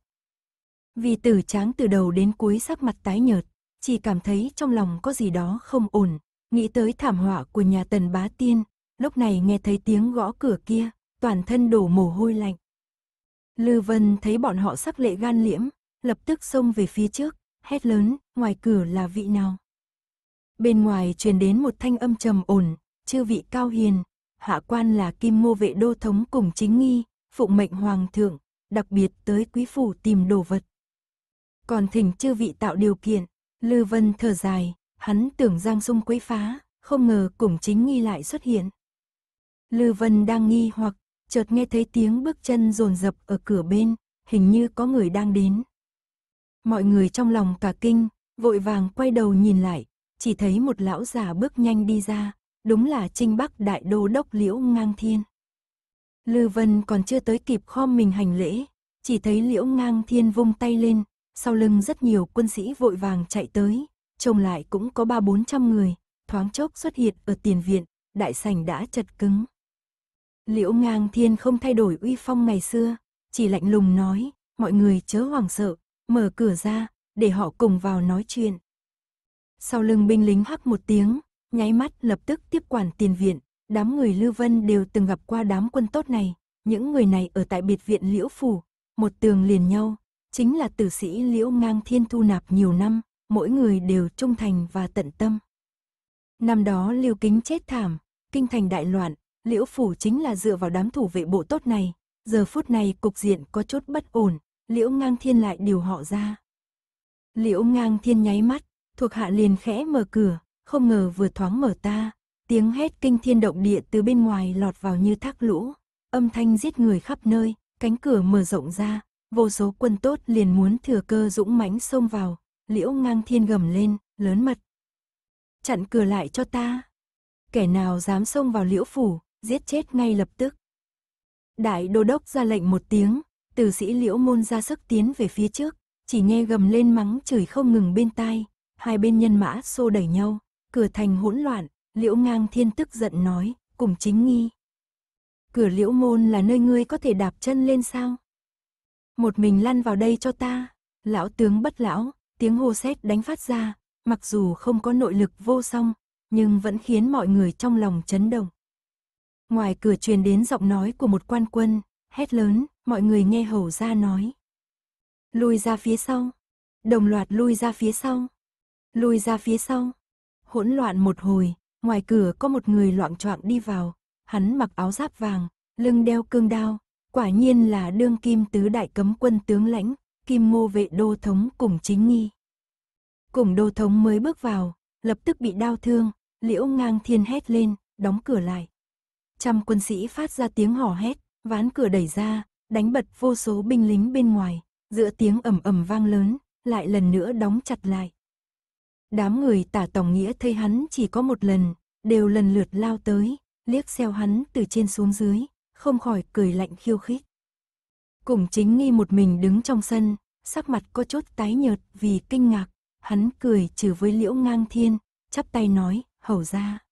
Vì tử tráng từ đầu đến cuối sắc mặt tái nhợt, chỉ cảm thấy trong lòng có gì đó không ổn, nghĩ tới thảm họa của nhà tần bá tiên, lúc này nghe thấy tiếng gõ cửa kia, toàn thân đổ mồ hôi lạnh. Lưu Vân thấy bọn họ sắc lệ gan liễm, lập tức xông về phía trước, hét lớn, ngoài cửa là vị nào. Bên ngoài truyền đến một thanh âm trầm ổn, chư vị cao hiền, hạ quan là kim mô vệ đô thống cùng chính nghi, phụng mệnh hoàng thượng, đặc biệt tới quý phủ tìm đồ vật. Còn thỉnh chư vị tạo điều kiện, Lưu Vân thở dài, hắn tưởng Giang Sung quấy phá, không ngờ cùng chính nghi lại xuất hiện. Lưu Vân đang nghi hoặc chợt nghe thấy tiếng bước chân rồn rập ở cửa bên, hình như có người đang đến. Mọi người trong lòng cả kinh, vội vàng quay đầu nhìn lại, chỉ thấy một lão già bước nhanh đi ra, đúng là Trinh Bắc Đại Đô Đốc Liễu Ngang Thiên. Lư Vân còn chưa tới kịp khom mình hành lễ, chỉ thấy Liễu Ngang Thiên vung tay lên, sau lưng rất nhiều quân sĩ vội vàng chạy tới, trông lại cũng có ba bốn trăm người, thoáng chốc xuất hiện ở tiền viện, đại sảnh đã chật cứng. Liễu ngang thiên không thay đổi uy phong ngày xưa, chỉ lạnh lùng nói, mọi người chớ hoảng sợ, mở cửa ra, để họ cùng vào nói chuyện. Sau lưng binh lính hắc một tiếng, nháy mắt lập tức tiếp quản tiền viện, đám người Lưu Vân đều từng gặp qua đám quân tốt này, những người này ở tại biệt viện Liễu Phủ, một tường liền nhau, chính là tử sĩ Liễu Ngang Thiên thu nạp nhiều năm, mỗi người đều trung thành và tận tâm. Năm đó Lưu Kính chết thảm, kinh thành đại loạn, Liễu Phủ chính là dựa vào đám thủ vệ bộ tốt này. Giờ phút này cục diện có chút bất ổn, Liễu Ngang Thiên lại điều họ ra. Liễu Ngang Thiên nháy mắt, thuộc hạ liền khẽ mở cửa, không ngờ vừa thoáng mở ta, tiếng hét kinh thiên động địa từ bên ngoài lọt vào như thác lũ, âm thanh giết người khắp nơi, cánh cửa mở rộng ra, vô số quân tốt liền muốn thừa cơ dũng mãnh xông vào, Liễu Ngang Thiên gầm lên, lớn mật. Chặn cửa lại cho ta. Kẻ nào dám xông vào Liễu phủ, giết chết ngay lập tức. Đại đô đốc ra lệnh một tiếng, tử sĩ liễu môn ra sức tiến về phía trước, chỉ nghe gầm lên mắng chửi không ngừng bên tai, hai bên nhân mã xô đẩy nhau, cửa thành hỗn loạn, liễu ngang thiên tức giận nói, cùng chính nghi. Cửa liễu môn là nơi ngươi có thể đạp chân lên sao? Một mình lăn vào đây cho ta, lão tướng bất lão, tiếng hô sét đánh phát ra, mặc dù không có nội lực vô song, nhưng vẫn khiến mọi người trong lòng chấn động. Ngoài cửa truyền đến giọng nói của một quan quân, hét lớn, mọi người nghe hầu ra nói. lùi ra phía sau. Đồng loạt lùi ra phía sau. lùi ra phía sau. Hỗn loạn một hồi, ngoài cửa có một người loạn choạng đi vào, hắn mặc áo giáp vàng, lưng đeo cương đao, quả nhiên là đương kim tứ đại cấm quân tướng lãnh, kim mô vệ đô thống cùng chính nghi. Cùng đô thống mới bước vào, lập tức bị đau thương, liễu ngang thiên hét lên, đóng cửa lại. Trăm quân sĩ phát ra tiếng hò hét, ván cửa đẩy ra, đánh bật vô số binh lính bên ngoài, giữa tiếng ầm ầm vang lớn, lại lần nữa đóng chặt lại. Đám người tả tổng nghĩa thấy hắn chỉ có một lần, đều lần lượt lao tới, liếc xeo hắn từ trên xuống dưới, không khỏi cười lạnh khiêu khích. Cùng chính nghi một mình đứng trong sân, sắc mặt có chút tái nhợt vì kinh ngạc, hắn cười trừ với liễu ngang thiên, chắp tay nói, hầu ra.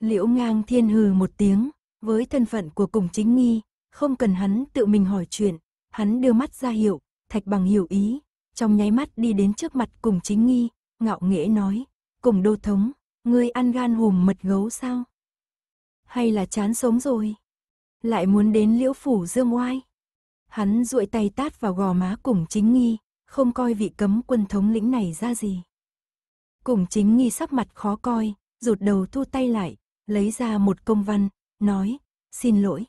Liễu ngang thiên hừ một tiếng, với thân phận của cùng chính nghi, không cần hắn tự mình hỏi chuyện, hắn đưa mắt ra hiệu, thạch bằng hiểu ý, trong nháy mắt đi đến trước mặt cùng chính nghi, ngạo nghễ nói, cùng đô thống, ngươi ăn gan hùm mật gấu sao? Hay là chán sống rồi? Lại muốn đến liễu phủ dương oai? Hắn duỗi tay tát vào gò má cùng chính nghi, không coi vị cấm quân thống lĩnh này ra gì. Cùng chính nghi sắc mặt khó coi, rụt đầu thu tay lại, lấy ra một công văn, nói, xin lỗi.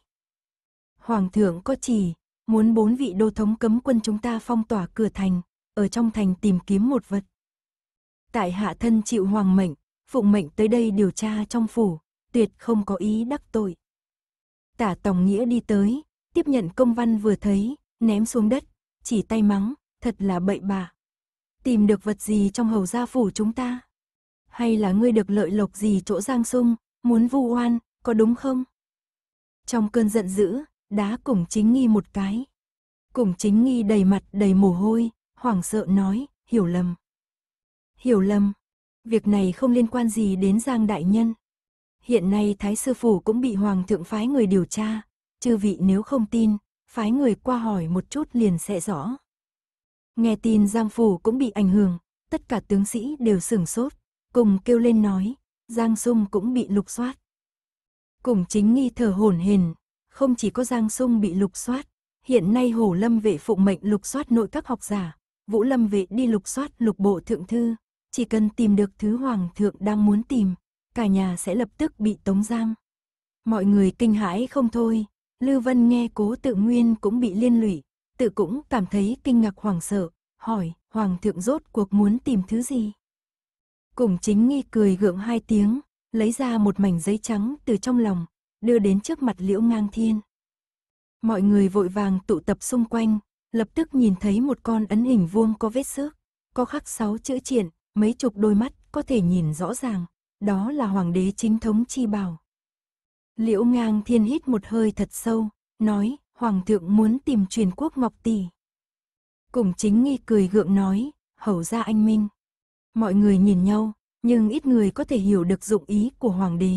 Hoàng thượng có chỉ, muốn bốn vị đô thống cấm quân chúng ta phong tỏa cửa thành, ở trong thành tìm kiếm một vật. Tại hạ thân chịu hoàng mệnh, phụng mệnh tới đây điều tra trong phủ, tuyệt không có ý đắc tội. Tả Tổng Nghĩa đi tới, tiếp nhận công văn vừa thấy, ném xuống đất, chỉ tay mắng, thật là bậy bạ. Tìm được vật gì trong hầu gia phủ chúng ta? Hay là ngươi được lợi lộc gì chỗ Giang Sung, Muốn vu oan, có đúng không? Trong cơn giận dữ, đá Củng Chính Nghi một cái. Củng Chính Nghi đầy mặt đầy mồ hôi, hoảng sợ nói, hiểu lầm. Hiểu lầm, việc này không liên quan gì đến Giang Đại Nhân. Hiện nay Thái Sư Phủ cũng bị Hoàng thượng phái người điều tra, chư vị nếu không tin, phái người qua hỏi một chút liền sẽ rõ. Nghe tin Giang Phủ cũng bị ảnh hưởng, tất cả tướng sĩ đều sửng sốt, cùng kêu lên nói, Giang Sung cũng bị lục soát. Cùng chính nghi thờ hồn hển, không chỉ có Giang Sung bị lục soát, hiện nay Hồ Lâm vệ phụ mệnh lục soát nội các học giả, Vũ Lâm vệ đi lục soát lục bộ thượng thư, chỉ cần tìm được thứ hoàng thượng đang muốn tìm, cả nhà sẽ lập tức bị tống giam. Mọi người kinh hãi không thôi, Lưu Vân nghe cố tự nguyên cũng bị liên lụy, tự cũng cảm thấy kinh ngạc hoảng sợ, hỏi hoàng thượng rốt cuộc muốn tìm thứ gì. Cùng chính nghi cười gượng hai tiếng, lấy ra một mảnh giấy trắng từ trong lòng, đưa đến trước mặt liễu ngang thiên. Mọi người vội vàng tụ tập xung quanh, lập tức nhìn thấy một con ấn hình vuông có vết xước, có khắc sáu chữ triển, mấy chục đôi mắt có thể nhìn rõ ràng, đó là hoàng đế chính thống chi bảo. Liễu ngang thiên hít một hơi thật sâu, nói, hoàng thượng muốn tìm truyền quốc ngọc tỷ. Cùng chính nghi cười gượng nói, hầu ra anh Minh. Mọi người nhìn nhau, nhưng ít người có thể hiểu được dụng ý của hoàng đế.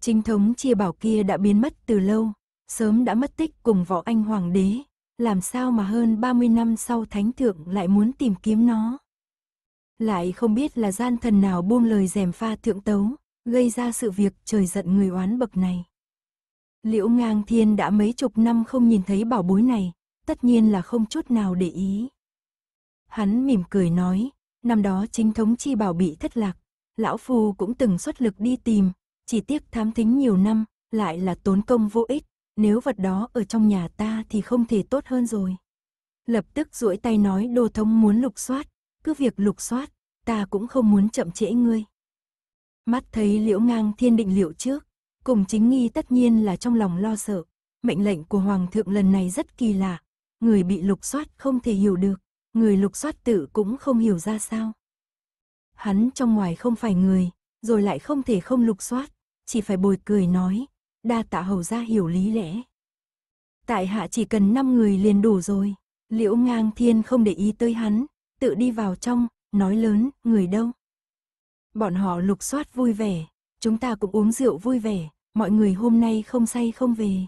Chính thống chia bảo kia đã biến mất từ lâu, sớm đã mất tích cùng võ anh hoàng đế, làm sao mà hơn 30 năm sau thánh thượng lại muốn tìm kiếm nó. Lại không biết là gian thần nào buông lời dèm pha thượng tấu, gây ra sự việc trời giận người oán bậc này. Liễu ngang thiên đã mấy chục năm không nhìn thấy bảo bối này, tất nhiên là không chút nào để ý. Hắn mỉm cười nói, Năm đó chính thống chi bảo bị thất lạc, lão phu cũng từng xuất lực đi tìm, chỉ tiếc thám thính nhiều năm, lại là tốn công vô ích, nếu vật đó ở trong nhà ta thì không thể tốt hơn rồi. Lập tức duỗi tay nói đồ thống muốn lục soát, cứ việc lục soát, ta cũng không muốn chậm trễ ngươi. Mắt thấy liễu ngang thiên định liệu trước, cùng chính nghi tất nhiên là trong lòng lo sợ, mệnh lệnh của hoàng thượng lần này rất kỳ lạ, người bị lục soát không thể hiểu được, người lục soát tự cũng không hiểu ra sao. Hắn trong ngoài không phải người, rồi lại không thể không lục soát, chỉ phải bồi cười nói, đa tạ hầu ra hiểu lý lẽ. Tại hạ chỉ cần 5 người liền đủ rồi, liễu ngang thiên không để ý tới hắn, tự đi vào trong, nói lớn, người đâu. Bọn họ lục soát vui vẻ, chúng ta cũng uống rượu vui vẻ, mọi người hôm nay không say không về.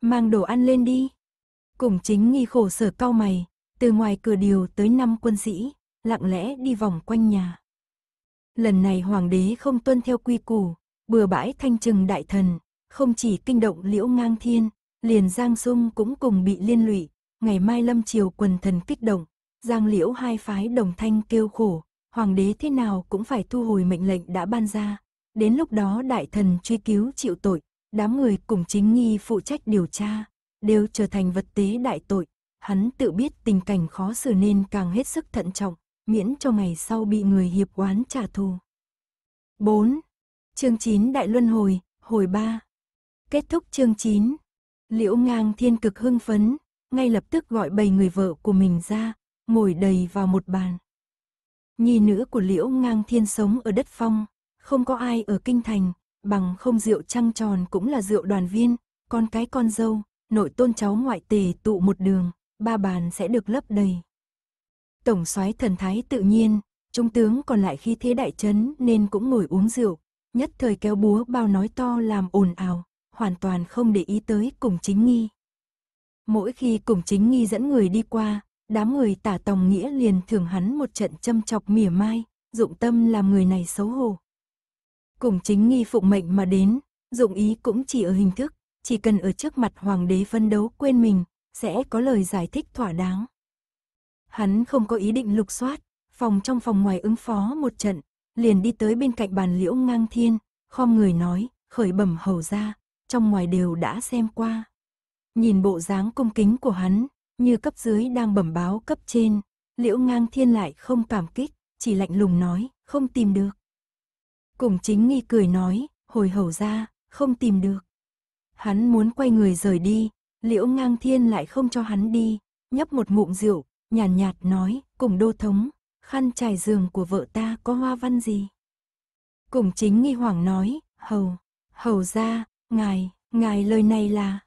Mang đồ ăn lên đi. Cùng chính nghi khổ sở cau mày, từ ngoài cửa điều tới năm quân sĩ, lặng lẽ đi vòng quanh nhà. Lần này hoàng đế không tuân theo quy củ, bừa bãi thanh trừng đại thần, không chỉ kinh động liễu ngang thiên, liền Giang Sung cũng cùng bị liên lụy, ngày mai lâm triều quần thần kích động, Giang liễu hai phái đồng thanh kêu khổ, hoàng đế thế nào cũng phải thu hồi mệnh lệnh đã ban ra. Đến lúc đó đại thần truy cứu chịu tội, đám người cùng chính nghi phụ trách điều tra, đều trở thành vật tế đại tội hắn tự biết tình cảnh khó xử nên càng hết sức thận trọng, miễn cho ngày sau bị người hiệp quán trả thù. 4. Chương 9 Đại Luân Hồi, Hồi 3 Kết thúc chương 9 Liễu ngang thiên cực hưng phấn, ngay lập tức gọi bầy người vợ của mình ra, ngồi đầy vào một bàn. Nhi nữ của Liễu ngang thiên sống ở đất phong, không có ai ở kinh thành, bằng không rượu trăng tròn cũng là rượu đoàn viên, con cái con dâu, nội tôn cháu ngoại tề tụ một đường, ba bàn sẽ được lấp đầy. Tổng soái thần thái tự nhiên, trung tướng còn lại khi thế đại chấn nên cũng ngồi uống rượu, nhất thời kéo búa bao nói to làm ồn ào, hoàn toàn không để ý tới cùng chính nghi. Mỗi khi cùng chính nghi dẫn người đi qua, đám người tả tòng nghĩa liền thưởng hắn một trận châm chọc mỉa mai, dụng tâm làm người này xấu hổ. Cùng chính nghi phụng mệnh mà đến, dụng ý cũng chỉ ở hình thức, chỉ cần ở trước mặt hoàng đế phân đấu quên mình, sẽ có lời giải thích thỏa đáng. Hắn không có ý định lục soát, phòng trong phòng ngoài ứng phó một trận, liền đi tới bên cạnh bàn liễu ngang thiên, khom người nói, khởi bẩm hầu ra, trong ngoài đều đã xem qua. Nhìn bộ dáng cung kính của hắn, như cấp dưới đang bẩm báo cấp trên, liễu ngang thiên lại không cảm kích, chỉ lạnh lùng nói, không tìm được. Cùng chính nghi cười nói, hồi hầu ra, không tìm được. Hắn muốn quay người rời đi, liễu ngang thiên lại không cho hắn đi, nhấp một ngụm rượu, nhàn nhạt, nhạt nói, cùng đô thống, khăn trải giường của vợ ta có hoa văn gì? Cùng chính nghi hoàng nói, hầu, hầu ra, ngài, ngài lời này là...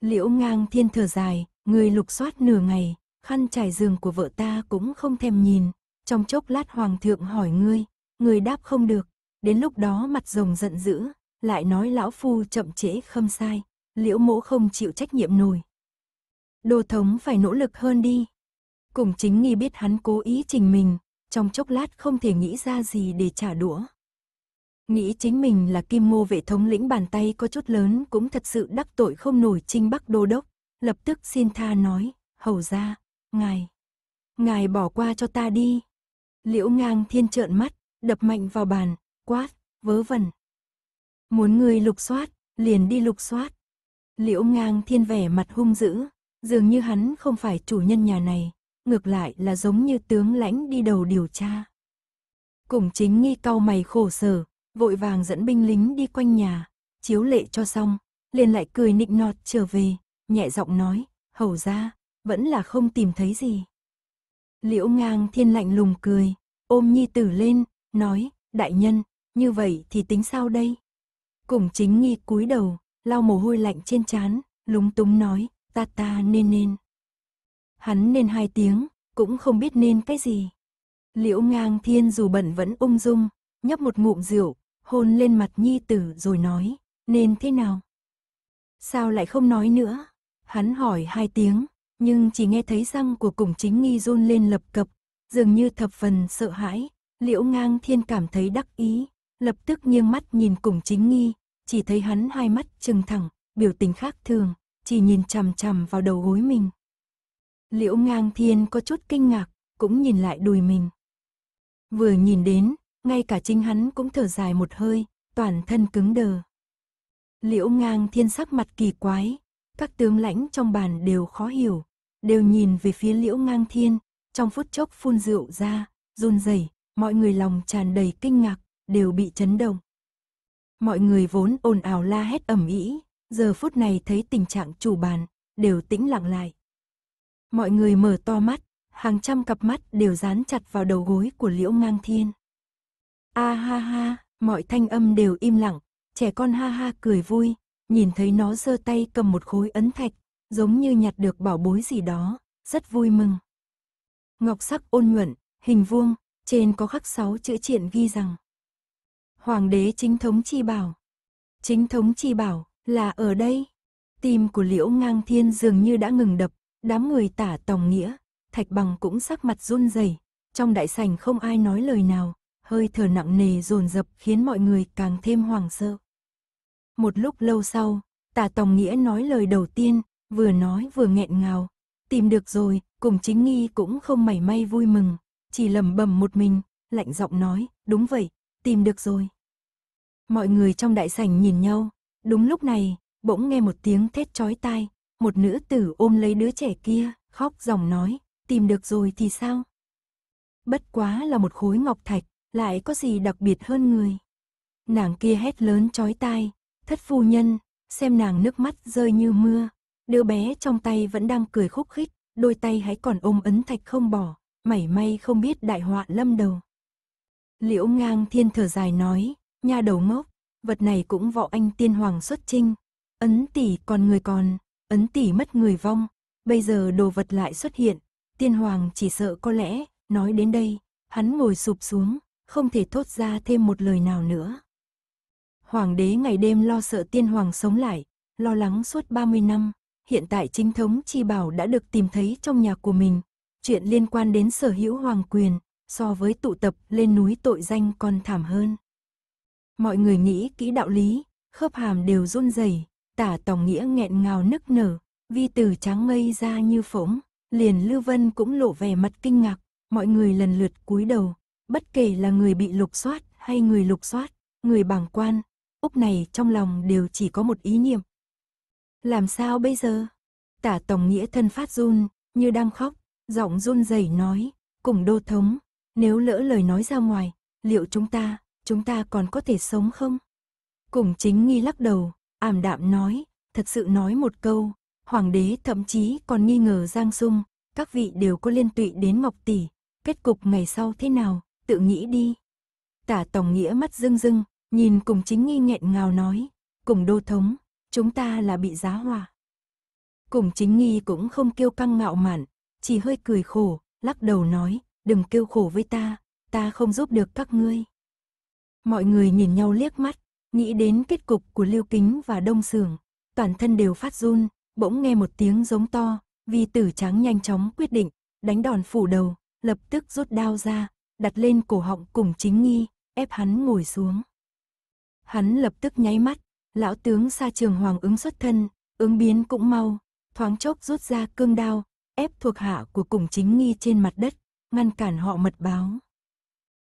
Liễu ngang thiên thở dài, người lục soát nửa ngày, khăn trải giường của vợ ta cũng không thèm nhìn. Trong chốc lát hoàng thượng hỏi ngươi, người đáp không được. Đến lúc đó mặt rồng giận dữ, lại nói lão phu chậm trễ không sai liễu mỗ không chịu trách nhiệm nổi. Đô thống phải nỗ lực hơn đi. Cùng chính nghi biết hắn cố ý trình mình, trong chốc lát không thể nghĩ ra gì để trả đũa. Nghĩ chính mình là kim mô vệ thống lĩnh bàn tay có chút lớn cũng thật sự đắc tội không nổi trinh bắc đô đốc, lập tức xin tha nói, hầu ra, ngài, ngài bỏ qua cho ta đi. Liễu ngang thiên trợn mắt, đập mạnh vào bàn, quát, vớ vẩn. Muốn người lục soát, liền đi lục soát. Liễu ngang thiên vẻ mặt hung dữ, dường như hắn không phải chủ nhân nhà này, ngược lại là giống như tướng lãnh đi đầu điều tra. Cùng chính nghi cau mày khổ sở, vội vàng dẫn binh lính đi quanh nhà, chiếu lệ cho xong, liền lại cười nịnh nọt trở về, nhẹ giọng nói, hầu ra, vẫn là không tìm thấy gì. Liễu ngang thiên lạnh lùng cười, ôm nhi tử lên, nói, đại nhân, như vậy thì tính sao đây? Cùng chính nghi cúi đầu, lau mồ hôi lạnh trên trán, lúng túng nói, ta ta nên nên. Hắn nên hai tiếng, cũng không biết nên cái gì. Liễu ngang thiên dù bẩn vẫn ung dung, nhấp một ngụm rượu, hôn lên mặt nhi tử rồi nói, nên thế nào? Sao lại không nói nữa? Hắn hỏi hai tiếng, nhưng chỉ nghe thấy răng của cùng chính nghi run lên lập cập, dường như thập phần sợ hãi, liễu ngang thiên cảm thấy đắc ý, lập tức nghiêng mắt nhìn cùng chính nghi, chỉ thấy hắn hai mắt trừng thẳng, biểu tình khác thường, chỉ nhìn chằm chằm vào đầu gối mình. Liễu ngang thiên có chút kinh ngạc, cũng nhìn lại đùi mình. Vừa nhìn đến, ngay cả chính hắn cũng thở dài một hơi, toàn thân cứng đờ. Liễu ngang thiên sắc mặt kỳ quái, các tướng lãnh trong bàn đều khó hiểu, đều nhìn về phía liễu ngang thiên, trong phút chốc phun rượu ra, run rẩy mọi người lòng tràn đầy kinh ngạc, đều bị chấn động. Mọi người vốn ồn ào la hét ầm ĩ, giờ phút này thấy tình trạng chủ bàn đều tĩnh lặng lại. Mọi người mở to mắt, hàng trăm cặp mắt đều dán chặt vào đầu gối của Liễu Ngang Thiên. A à, ha ha, mọi thanh âm đều im lặng, trẻ con ha ha cười vui, nhìn thấy nó giơ tay cầm một khối ấn thạch, giống như nhặt được bảo bối gì đó, rất vui mừng. Ngọc sắc ôn nhuận, hình vuông, trên có khắc sáu chữ triện ghi rằng Hoàng đế chính thống chi bảo. Chính thống chi bảo, là ở đây. Tim của liễu ngang thiên dường như đã ngừng đập, đám người tả tòng nghĩa, thạch bằng cũng sắc mặt run rẩy Trong đại sảnh không ai nói lời nào, hơi thở nặng nề dồn dập khiến mọi người càng thêm hoảng sợ. Một lúc lâu sau, tả tòng nghĩa nói lời đầu tiên, vừa nói vừa nghẹn ngào. Tìm được rồi, cùng chính nghi cũng không mảy may vui mừng, chỉ lầm bầm một mình, lạnh giọng nói, đúng vậy, tìm được rồi. Mọi người trong đại sảnh nhìn nhau, đúng lúc này, bỗng nghe một tiếng thét chói tai, một nữ tử ôm lấy đứa trẻ kia, khóc ròng nói, tìm được rồi thì sao? Bất quá là một khối ngọc thạch, lại có gì đặc biệt hơn người? Nàng kia hét lớn chói tai, thất phu nhân, xem nàng nước mắt rơi như mưa, đứa bé trong tay vẫn đang cười khúc khích, đôi tay hãy còn ôm ấn thạch không bỏ, mảy may không biết đại họa lâm đầu. Liễu ngang thiên thở dài nói, nha đầu ngốc, vật này cũng võ anh tiên hoàng xuất trinh. Ấn tỷ còn người còn, ấn tỷ mất người vong, bây giờ đồ vật lại xuất hiện. Tiên hoàng chỉ sợ có lẽ, nói đến đây, hắn ngồi sụp xuống, không thể thốt ra thêm một lời nào nữa. Hoàng đế ngày đêm lo sợ tiên hoàng sống lại, lo lắng suốt 30 năm, hiện tại chính thống chi bảo đã được tìm thấy trong nhà của mình. Chuyện liên quan đến sở hữu hoàng quyền, so với tụ tập lên núi tội danh còn thảm hơn. Mọi người nghĩ kỹ đạo lý, khớp hàm đều run rẩy, tả tòng nghĩa nghẹn ngào nức nở, vi từ trắng mây ra như phỗng, liền Lưu Vân cũng lộ vẻ mặt kinh ngạc, mọi người lần lượt cúi đầu, bất kể là người bị lục soát hay người lục soát, người bảng quan, Úc này trong lòng đều chỉ có một ý niệm. Làm sao bây giờ? Tả Tổng Nghĩa thân phát run, như đang khóc, giọng run rẩy nói, cùng đô thống, nếu lỡ lời nói ra ngoài, liệu chúng ta, chúng ta còn có thể sống không? Cùng chính nghi lắc đầu, ảm đạm nói, thật sự nói một câu, hoàng đế thậm chí còn nghi ngờ Giang Sung, các vị đều có liên tụy đến Ngọc Tỷ, kết cục ngày sau thế nào, tự nghĩ đi. Tả Tổng Nghĩa mắt rưng rưng, nhìn cùng chính nghi nghẹn ngào nói, cùng đô thống, chúng ta là bị giá hòa. Cùng chính nghi cũng không kêu căng ngạo mạn, chỉ hơi cười khổ, lắc đầu nói, đừng kêu khổ với ta, ta không giúp được các ngươi. Mọi người nhìn nhau liếc mắt, nghĩ đến kết cục của Lưu Kính và Đông Sường, toàn thân đều phát run, bỗng nghe một tiếng giống to, vi tử trắng nhanh chóng quyết định, đánh đòn phủ đầu, lập tức rút đao ra, đặt lên cổ họng cùng chính nghi, ép hắn ngồi xuống. Hắn lập tức nháy mắt, lão tướng xa trường hoàng ứng xuất thân, ứng biến cũng mau, thoáng chốc rút ra cương đao, ép thuộc hạ của cùng chính nghi trên mặt đất, ngăn cản họ mật báo.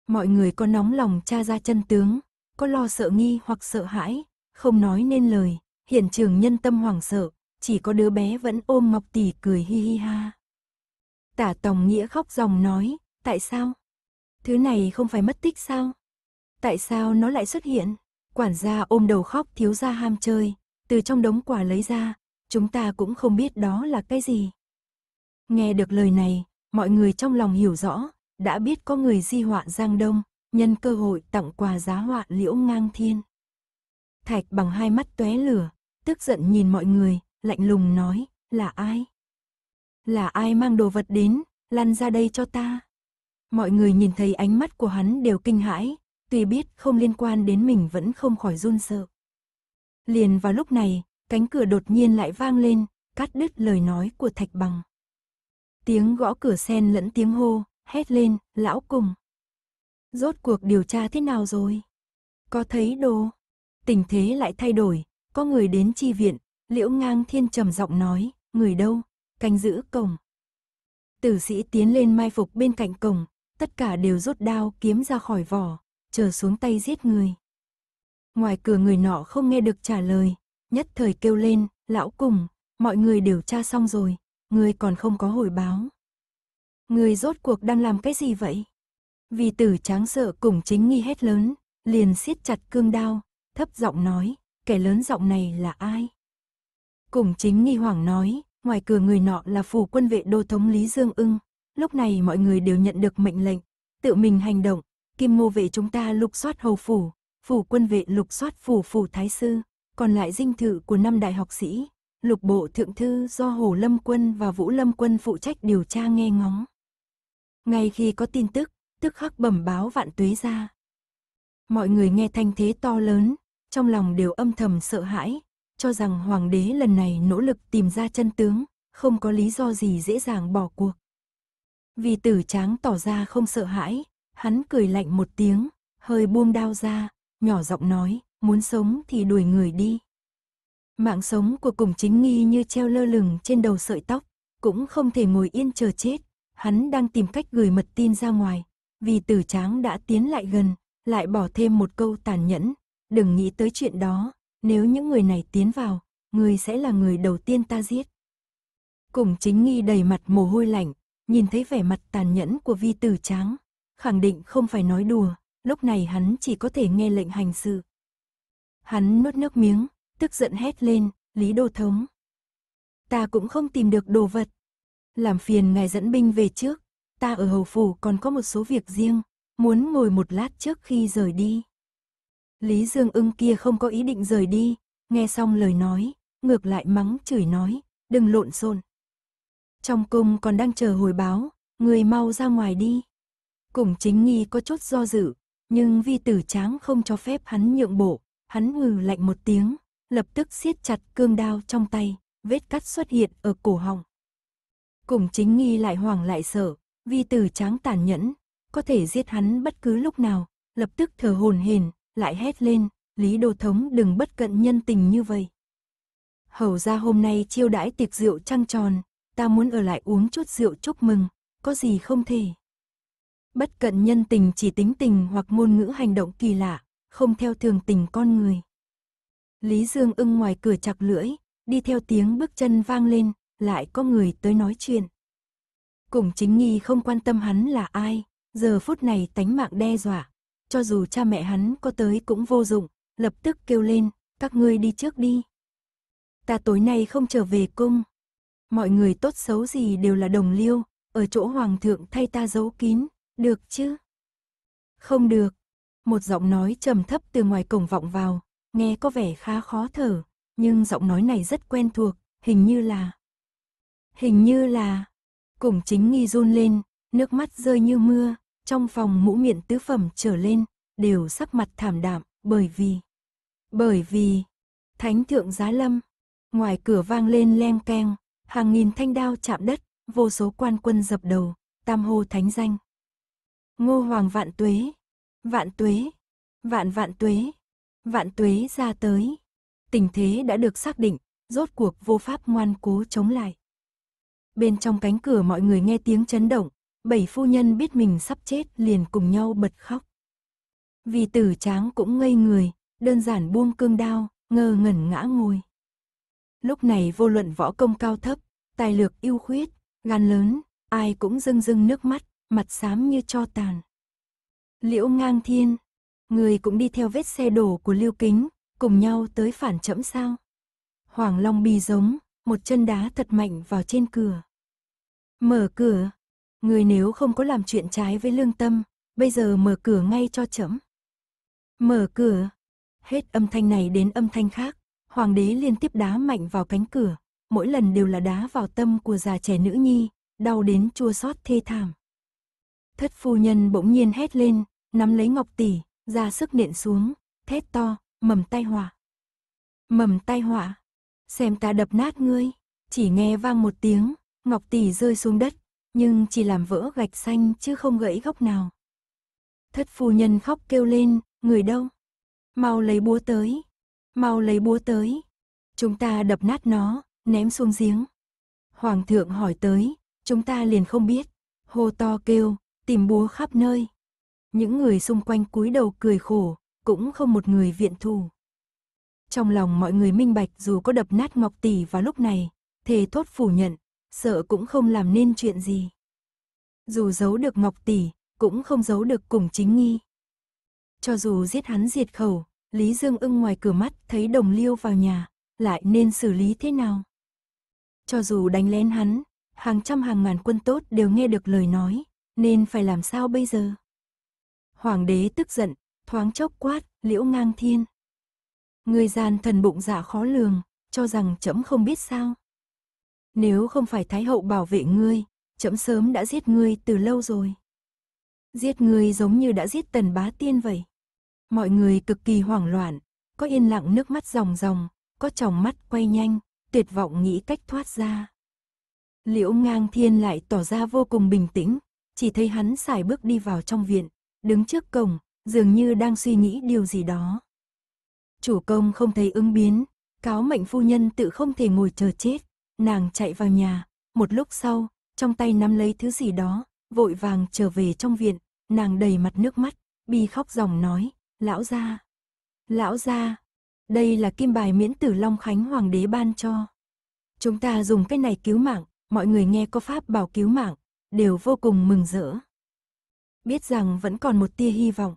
Mọi người có nóng lòng tra ra chân tướng, có lo sợ nghi hoặc sợ hãi, không nói nên lời, hiện trường nhân tâm hoảng sợ, chỉ có đứa bé vẫn ôm Ngọc Tỷ cười hi hi ha. Tả Tòng Nghĩa khóc ròng nói, tại sao? Thứ này không phải mất tích sao? Tại sao nó lại xuất hiện? Quản gia ôm đầu khóc thiếu gia ham chơi, từ trong đống quả lấy ra, chúng ta cũng không biết đó là cái gì. Nghe được lời này, mọi người trong lòng hiểu rõ, đã biết có người di họa Giang Đông, nhân cơ hội tặng quà giá họa liễu ngang thiên. Thạch bằng hai mắt tóe lửa, tức giận nhìn mọi người, lạnh lùng nói, là ai? Là ai mang đồ vật đến, lăn ra đây cho ta? Mọi người nhìn thấy ánh mắt của hắn đều kinh hãi, tuy biết không liên quan đến mình vẫn không khỏi run sợ. Liền vào lúc này, cánh cửa đột nhiên lại vang lên, cắt đứt lời nói của Thạch Bằng. Tiếng gõ cửa sen lẫn tiếng hô, hét lên, lão cùng. Rốt cuộc điều tra thế nào rồi? Có thấy đồ? Tình thế lại thay đổi, có người đến chi viện, liễu ngang thiên trầm giọng nói, người đâu, canh giữ cổng. Tử sĩ tiến lên mai phục bên cạnh cổng, tất cả đều rút đao kiếm ra khỏi vỏ, chờ xuống tay giết người. Ngoài cửa người nọ không nghe được trả lời, nhất thời kêu lên, lão cùng, mọi người điều tra xong rồi, ngươi còn không có hồi báo. Ngươi rốt cuộc đang làm cái gì vậy? Vì tử tráng sợ cùng chính nghi hét lớn, liền siết chặt cương đao, thấp giọng nói, kẻ lớn giọng này là ai? Cùng chính nghi hoảng nói, ngoài cửa người nọ là phủ quân vệ đô thống Lý Dương ưng. Lúc này mọi người đều nhận được mệnh lệnh, tự mình hành động, kim mô vệ chúng ta lục soát hầu phủ, phủ quân vệ lục soát phủ phủ thái sư, còn lại dinh thự của năm đại học sĩ, lục bộ thượng thư do Hồ Lâm Quân và Vũ Lâm Quân phụ trách điều tra nghe ngóng. Ngay khi có tin tức, tức khắc bẩm báo vạn tuế ra. Mọi người nghe thanh thế to lớn, trong lòng đều âm thầm sợ hãi, cho rằng hoàng đế lần này nỗ lực tìm ra chân tướng, không có lý do gì dễ dàng bỏ cuộc. Vì tử tráng tỏ ra không sợ hãi, hắn cười lạnh một tiếng, hơi buông đao ra, nhỏ giọng nói, muốn sống thì đuổi người đi. Mạng sống của Cùng Chính Nghi như treo lơ lửng trên đầu sợi tóc, cũng không thể ngồi yên chờ chết. Hắn đang tìm cách gửi mật tin ra ngoài, vì tử tráng đã tiến lại gần, lại bỏ thêm một câu tàn nhẫn. Đừng nghĩ tới chuyện đó, nếu những người này tiến vào, người sẽ là người đầu tiên ta giết. Cùng Chính Nghi đầy mặt mồ hôi lạnh, nhìn thấy vẻ mặt tàn nhẫn của vi tử tráng, khẳng định không phải nói đùa, lúc này hắn chỉ có thể nghe lệnh hành sự. Hắn nuốt nước miếng, tức giận hét lên, Lý Đô Thống. Ta cũng không tìm được đồ vật. Làm phiền ngài dẫn binh về trước, ta ở hầu phủ còn có một số việc riêng, muốn ngồi một lát trước khi rời đi. Lý Dương ưng kia không có ý định rời đi, nghe xong lời nói, ngược lại mắng chửi nói, đừng lộn xộn. Trong cung còn đang chờ hồi báo, người mau ra ngoài đi. Cùng chính nghi có chút do dự, nhưng vi tử tráng không cho phép hắn nhượng bộ, hắn ngừ lạnh một tiếng, lập tức siết chặt cương đao trong tay, vết cắt xuất hiện ở cổ họng. Cùng chính nghi lại hoảng lại sợ, vi tử tráng tàn nhẫn, có thể giết hắn bất cứ lúc nào, lập tức thở hồn hển, lại hét lên, Lý đồ Thống đừng bất cận nhân tình như vậy. Hầu ra hôm nay chiêu đãi tiệc rượu trăng tròn, ta muốn ở lại uống chút rượu chúc mừng, có gì không thể. Bất cận nhân tình chỉ tính tình hoặc ngôn ngữ hành động kỳ lạ, không theo thường tình con người. Lý Dương ưng ngoài cửa chặt lưỡi, đi theo tiếng bước chân vang lên, lại có người tới nói chuyện. Cùng chính nghi không quan tâm hắn là ai, giờ phút này tánh mạng đe dọa. Cho dù cha mẹ hắn có tới cũng vô dụng, lập tức kêu lên, các ngươi đi trước đi. Ta tối nay không trở về cung. Mọi người tốt xấu gì đều là đồng liêu, ở chỗ hoàng thượng thay ta giấu kín, được chứ? Không được. Một giọng nói trầm thấp từ ngoài cổng vọng vào, nghe có vẻ khá khó thở, nhưng giọng nói này rất quen thuộc, hình như là... Hình như là... cùng chính nghi run lên, nước mắt rơi như mưa, trong phòng mũ miệng tứ phẩm trở lên, đều sắc mặt thảm đạm, bởi vì... Bởi vì... Thánh thượng giá lâm, ngoài cửa vang lên leng keng, hàng nghìn thanh đao chạm đất, vô số quan quân dập đầu, tam hô thánh danh. Ngô Hoàng vạn tuế, vạn tuế, vạn vạn tuế. Vạn tuế ra tới. Tình thế đã được xác định, rốt cuộc vô pháp ngoan cố chống lại. Bên trong cánh cửa mọi người nghe tiếng chấn động, bảy phu nhân biết mình sắp chết liền cùng nhau bật khóc. Vì tử tráng cũng ngây người, đơn giản buông cương đao, ngơ ngẩn ngã ngồi. Lúc này vô luận võ công cao thấp, tài lược yêu khuyết, gan lớn, ai cũng rưng rưng nước mắt, mặt xám như cho tàn. Liễu ngang thiên, người cũng đi theo vết xe đổ của Lưu Kính, cùng nhau tới phản trẫm sao? Hoàng Long bì giống, một chân đá thật mạnh vào trên cửa. Mở cửa, người nếu không có làm chuyện trái với lương tâm, bây giờ mở cửa ngay cho chấm. Mở cửa, hết âm thanh này đến âm thanh khác, hoàng đế liên tiếp đá mạnh vào cánh cửa, mỗi lần đều là đá vào tâm của già trẻ nữ nhi, đau đến chua xót thê thảm. Thất phu nhân bỗng nhiên hét lên, nắm lấy ngọc tỷ, ra sức nện xuống, thét to, mầm tay hỏa. Mầm tay hỏa, xem ta đập nát ngươi, chỉ nghe vang một tiếng, ngọc tỷ rơi xuống đất, nhưng chỉ làm vỡ gạch xanh chứ không gãy góc nào. Thất phu nhân khóc kêu lên, người đâu? Mau lấy búa tới, mau lấy búa tới. Chúng ta đập nát nó, ném xuống giếng. Hoàng thượng hỏi tới, chúng ta liền không biết, hô to kêu, tìm búa khắp nơi. Những người xung quanh cúi đầu cười khổ, cũng không một người viện thù. Trong lòng mọi người minh bạch dù có đập nát Ngọc Tỷ vào lúc này, thề thốt phủ nhận, sợ cũng không làm nên chuyện gì. Dù giấu được Ngọc Tỷ, cũng không giấu được cùng chính nghi. Cho dù giết hắn diệt khẩu, Lý Dương ưng ngoài cửa mắt thấy đồng liêu vào nhà, lại nên xử lý thế nào? Cho dù đánh lén hắn, hàng trăm hàng ngàn quân tốt đều nghe được lời nói, nên phải làm sao bây giờ? Hoàng đế tức giận, thoáng chốc quát, liễu ngang thiên. Người gian thần bụng dạ khó lường, cho rằng chấm không biết sao. Nếu không phải Thái hậu bảo vệ ngươi, chấm sớm đã giết ngươi từ lâu rồi. Giết ngươi giống như đã giết tần bá tiên vậy. Mọi người cực kỳ hoảng loạn, có yên lặng nước mắt ròng ròng, có tròng mắt quay nhanh, tuyệt vọng nghĩ cách thoát ra. Liễu ngang thiên lại tỏ ra vô cùng bình tĩnh, chỉ thấy hắn xài bước đi vào trong viện, đứng trước cổng, dường như đang suy nghĩ điều gì đó. Chủ công không thấy ứng biến, cáo mệnh phu nhân tự không thể ngồi chờ chết, nàng chạy vào nhà, một lúc sau, trong tay nắm lấy thứ gì đó, vội vàng trở về trong viện, nàng đầy mặt nước mắt, bi khóc ròng nói, lão gia, lão gia, đây là kim bài miễn tử Long Khánh Hoàng đế ban cho. Chúng ta dùng cái này cứu mạng, mọi người nghe có pháp bảo cứu mạng, đều vô cùng mừng rỡ biết rằng vẫn còn một tia hy vọng.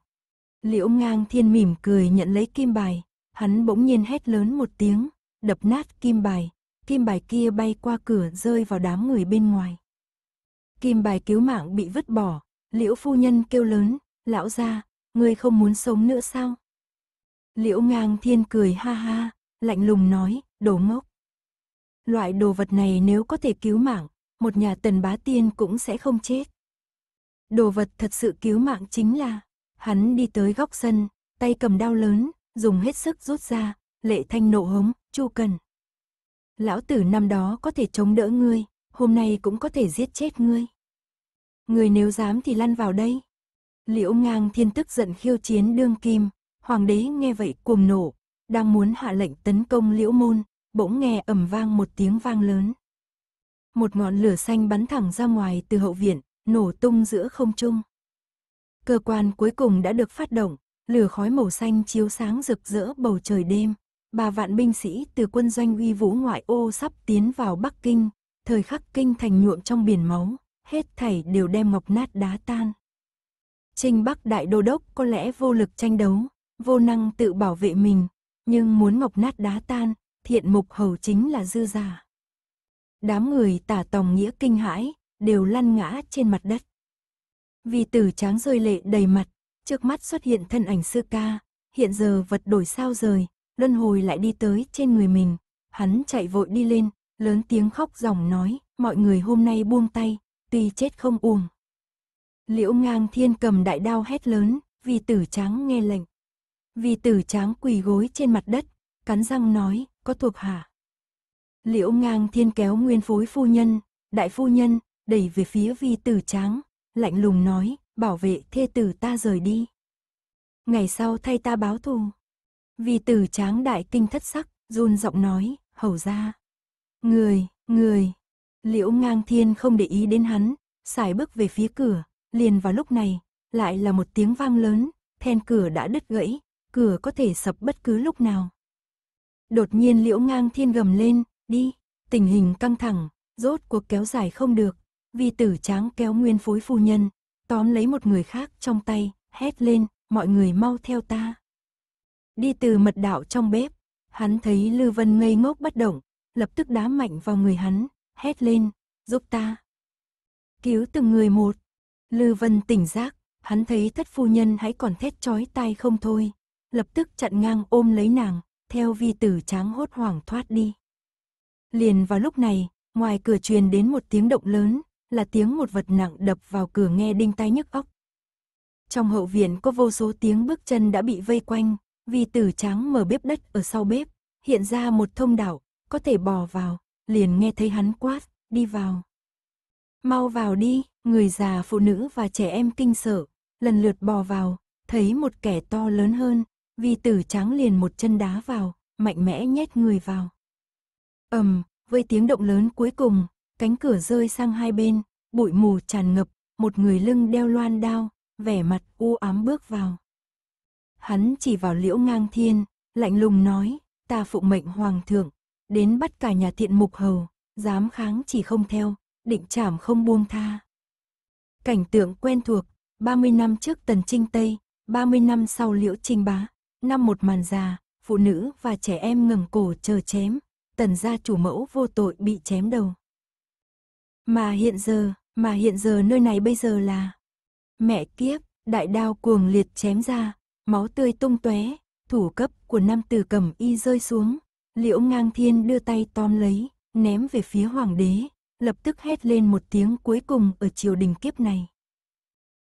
Liễu ngang thiên mỉm cười nhận lấy kim bài, hắn bỗng nhiên hét lớn một tiếng, đập nát kim bài, kim bài kia bay qua cửa rơi vào đám người bên ngoài. Kim bài cứu mạng bị vứt bỏ, liễu phu nhân kêu lớn, lão ra, ngươi không muốn sống nữa sao? Liễu ngang thiên cười ha ha, lạnh lùng nói, đồ ngốc. Loại đồ vật này nếu có thể cứu mạng, một nhà tần bá tiên cũng sẽ không chết đồ vật thật sự cứu mạng chính là, hắn đi tới góc sân, tay cầm đao lớn, dùng hết sức rút ra, lệ thanh nộ hống, chu cần. Lão tử năm đó có thể chống đỡ ngươi, hôm nay cũng có thể giết chết ngươi. Ngươi nếu dám thì lăn vào đây. Liễu ngang thiên tức giận khiêu chiến đương kim, hoàng đế nghe vậy cuồng nổ, đang muốn hạ lệnh tấn công liễu môn, bỗng nghe ầm vang một tiếng vang lớn. Một ngọn lửa xanh bắn thẳng ra ngoài từ hậu viện, nổ tung giữa không trung. Cơ quan cuối cùng đã được phát động, lửa khói màu xanh chiếu sáng rực rỡ bầu trời đêm. Ba vạn binh sĩ từ quân doanh uy vũ ngoại ô sắp tiến vào Bắc Kinh, thời khắc kinh thành nhuộm trong biển máu, hết thảy đều đem mọc nát đá tan. Trình Bắc Đại Đô Đốc có lẽ vô lực tranh đấu, vô năng tự bảo vệ mình, nhưng muốn mọc nát đá tan, thiện mục hầu chính là dư giả. Đám người tả tòng nghĩa kinh hãi, đều lăn ngã trên mặt đất. Vì tử tráng rơi lệ đầy mặt, trước mắt xuất hiện thân ảnh sư ca, hiện giờ vật đổi sao rời, luân hồi lại đi tới trên người mình, hắn chạy vội đi lên, lớn tiếng khóc ròng nói, mọi người hôm nay buông tay, tuy chết không uổng. Liễu ngang thiên cầm đại đao hét lớn, vì tử tráng nghe lệnh. Vì tử tráng quỳ gối trên mặt đất, cắn răng nói, có thuộc hả? Liễu ngang thiên kéo nguyên phối phu nhân, đại phu nhân, đẩy về phía vi tử tráng, lạnh lùng nói, bảo vệ thê tử ta rời đi. Ngày sau thay ta báo thù. Vi tử tráng đại kinh thất sắc, run giọng nói, hầu ra. Người, người, liễu ngang thiên không để ý đến hắn, xài bước về phía cửa, liền vào lúc này, lại là một tiếng vang lớn, then cửa đã đứt gãy, cửa có thể sập bất cứ lúc nào. Đột nhiên liễu ngang thiên gầm lên, đi, tình hình căng thẳng, rốt cuộc kéo dài không được, Vi tử tráng kéo nguyên phối phu nhân, tóm lấy một người khác trong tay, hét lên, mọi người mau theo ta. Đi từ mật đạo trong bếp, hắn thấy Lư Vân ngây ngốc bất động, lập tức đá mạnh vào người hắn, hét lên, giúp ta. Cứu từng người một. Lư Vân tỉnh giác, hắn thấy thất phu nhân hãy còn thét chói tai không thôi, lập tức chặn ngang ôm lấy nàng, theo vi tử tráng hốt hoảng thoát đi. Liền vào lúc này, ngoài cửa truyền đến một tiếng động lớn, là tiếng một vật nặng đập vào cửa nghe đinh tai nhức óc. Trong hậu viện có vô số tiếng bước chân đã bị vây quanh, vì tử trắng mở bếp đất ở sau bếp, hiện ra một thông đảo, có thể bò vào, liền nghe thấy hắn quát, đi vào. Mau vào đi, người già phụ nữ và trẻ em kinh sợ, lần lượt bò vào, thấy một kẻ to lớn hơn, vì tử trắng liền một chân đá vào, mạnh mẽ nhét người vào. ầm, với tiếng động lớn cuối cùng, cánh cửa rơi sang hai bên, bụi mù tràn ngập, một người lưng đeo loan đao, vẻ mặt u ám bước vào. Hắn chỉ vào liễu ngang thiên, lạnh lùng nói, ta phụ mệnh hoàng thượng, đến bắt cả nhà thiện mục hầu, dám kháng chỉ không theo, định trảm không buông tha. Cảnh tượng quen thuộc, 30 năm trước Tần Trinh Tây, 30 năm sau Liễu Trinh Bá, năm một màn già, phụ nữ và trẻ em ngẩng cổ chờ chém, Tần gia chủ mẫu vô tội bị chém đầu. Mà hiện giờ, mà hiện giờ nơi này bây giờ là... Mẹ kiếp, đại đao cuồng liệt chém ra, máu tươi tung tóe, thủ cấp của nam tử cầm y rơi xuống. Liễu ngang thiên đưa tay tóm lấy, ném về phía hoàng đế, lập tức hét lên một tiếng cuối cùng ở triều đình kiếp này.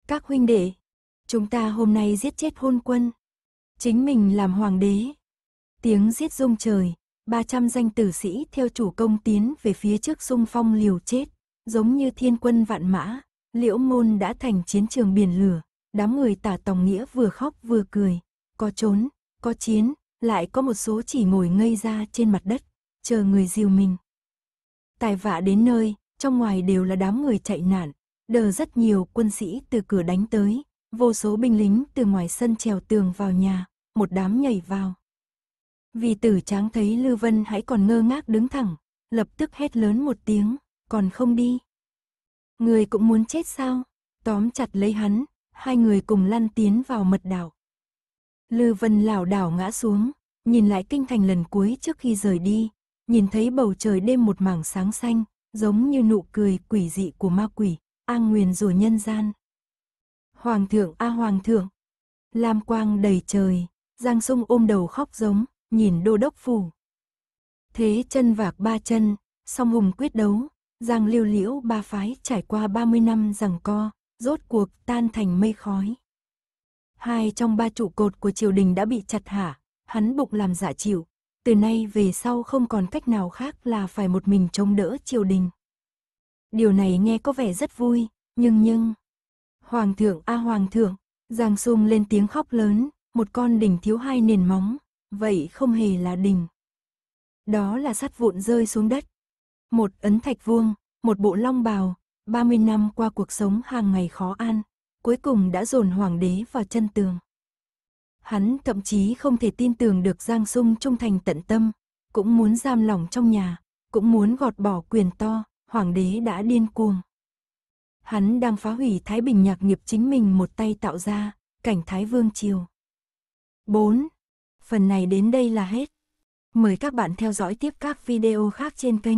Các huynh đệ, chúng ta hôm nay giết chết hôn quân. Chính mình làm hoàng đế. Tiếng giết rung trời, 300 danh tử sĩ theo chủ công tiến về phía trước sung phong liều chết. Giống như thiên quân vạn mã, liễu môn đã thành chiến trường biển lửa, đám người tả tòng nghĩa vừa khóc vừa cười, có trốn, có chiến, lại có một số chỉ ngồi ngây ra trên mặt đất, chờ người dìu mình. Tài vạ đến nơi, trong ngoài đều là đám người chạy nạn, đờ rất nhiều quân sĩ từ cửa đánh tới, vô số binh lính từ ngoài sân trèo tường vào nhà, một đám nhảy vào. Vì tử tráng thấy lưu Vân hãy còn ngơ ngác đứng thẳng, lập tức hét lớn một tiếng, còn không đi. Người cũng muốn chết sao? Tóm chặt lấy hắn, hai người cùng lăn tiến vào mật đảo. Lư Vân lảo đảo ngã xuống, nhìn lại kinh thành lần cuối trước khi rời đi, nhìn thấy bầu trời đêm một mảng sáng xanh, giống như nụ cười quỷ dị của ma quỷ, an nguyền rủa nhân gian. Hoàng thượng a hoàng thượng, lam quang đầy trời, Giang Sung ôm đầu khóc giống, nhìn đô đốc phủ. Thế chân vạc ba chân, song hùng quyết đấu, Giang lưu liễu ba phái trải qua 30 năm rằng co, rốt cuộc tan thành mây khói. Hai trong ba trụ cột của triều đình đã bị chặt hạ, hắn bụng làm giả dạ chịu, từ nay về sau không còn cách nào khác là phải một mình chống đỡ triều đình. Điều này nghe có vẻ rất vui, nhưng nhưng... Hoàng thượng a hoàng thượng, Giang Sung lên tiếng khóc lớn, một con đỉnh thiếu hai nền móng, vậy không hề là đỉnh. Đó là sắt vụn rơi xuống đất, một ấn thạch vuông, một bộ long bào, 30 năm qua cuộc sống hàng ngày khó ăn, cuối cùng đã dồn hoàng đế vào chân tường. Hắn thậm chí không thể tin tưởng được Giang Sung trung thành tận tâm, cũng muốn giam lỏng trong nhà, cũng muốn gọt bỏ quyền to, hoàng đế đã điên cuồng. Hắn đang phá hủy Thái Bình nhạc nghiệp chính mình một tay tạo ra, cảnh Thái Vương Triều. 4. Phần này đến đây là hết. Mời các bạn theo dõi tiếp các video khác trên kênh.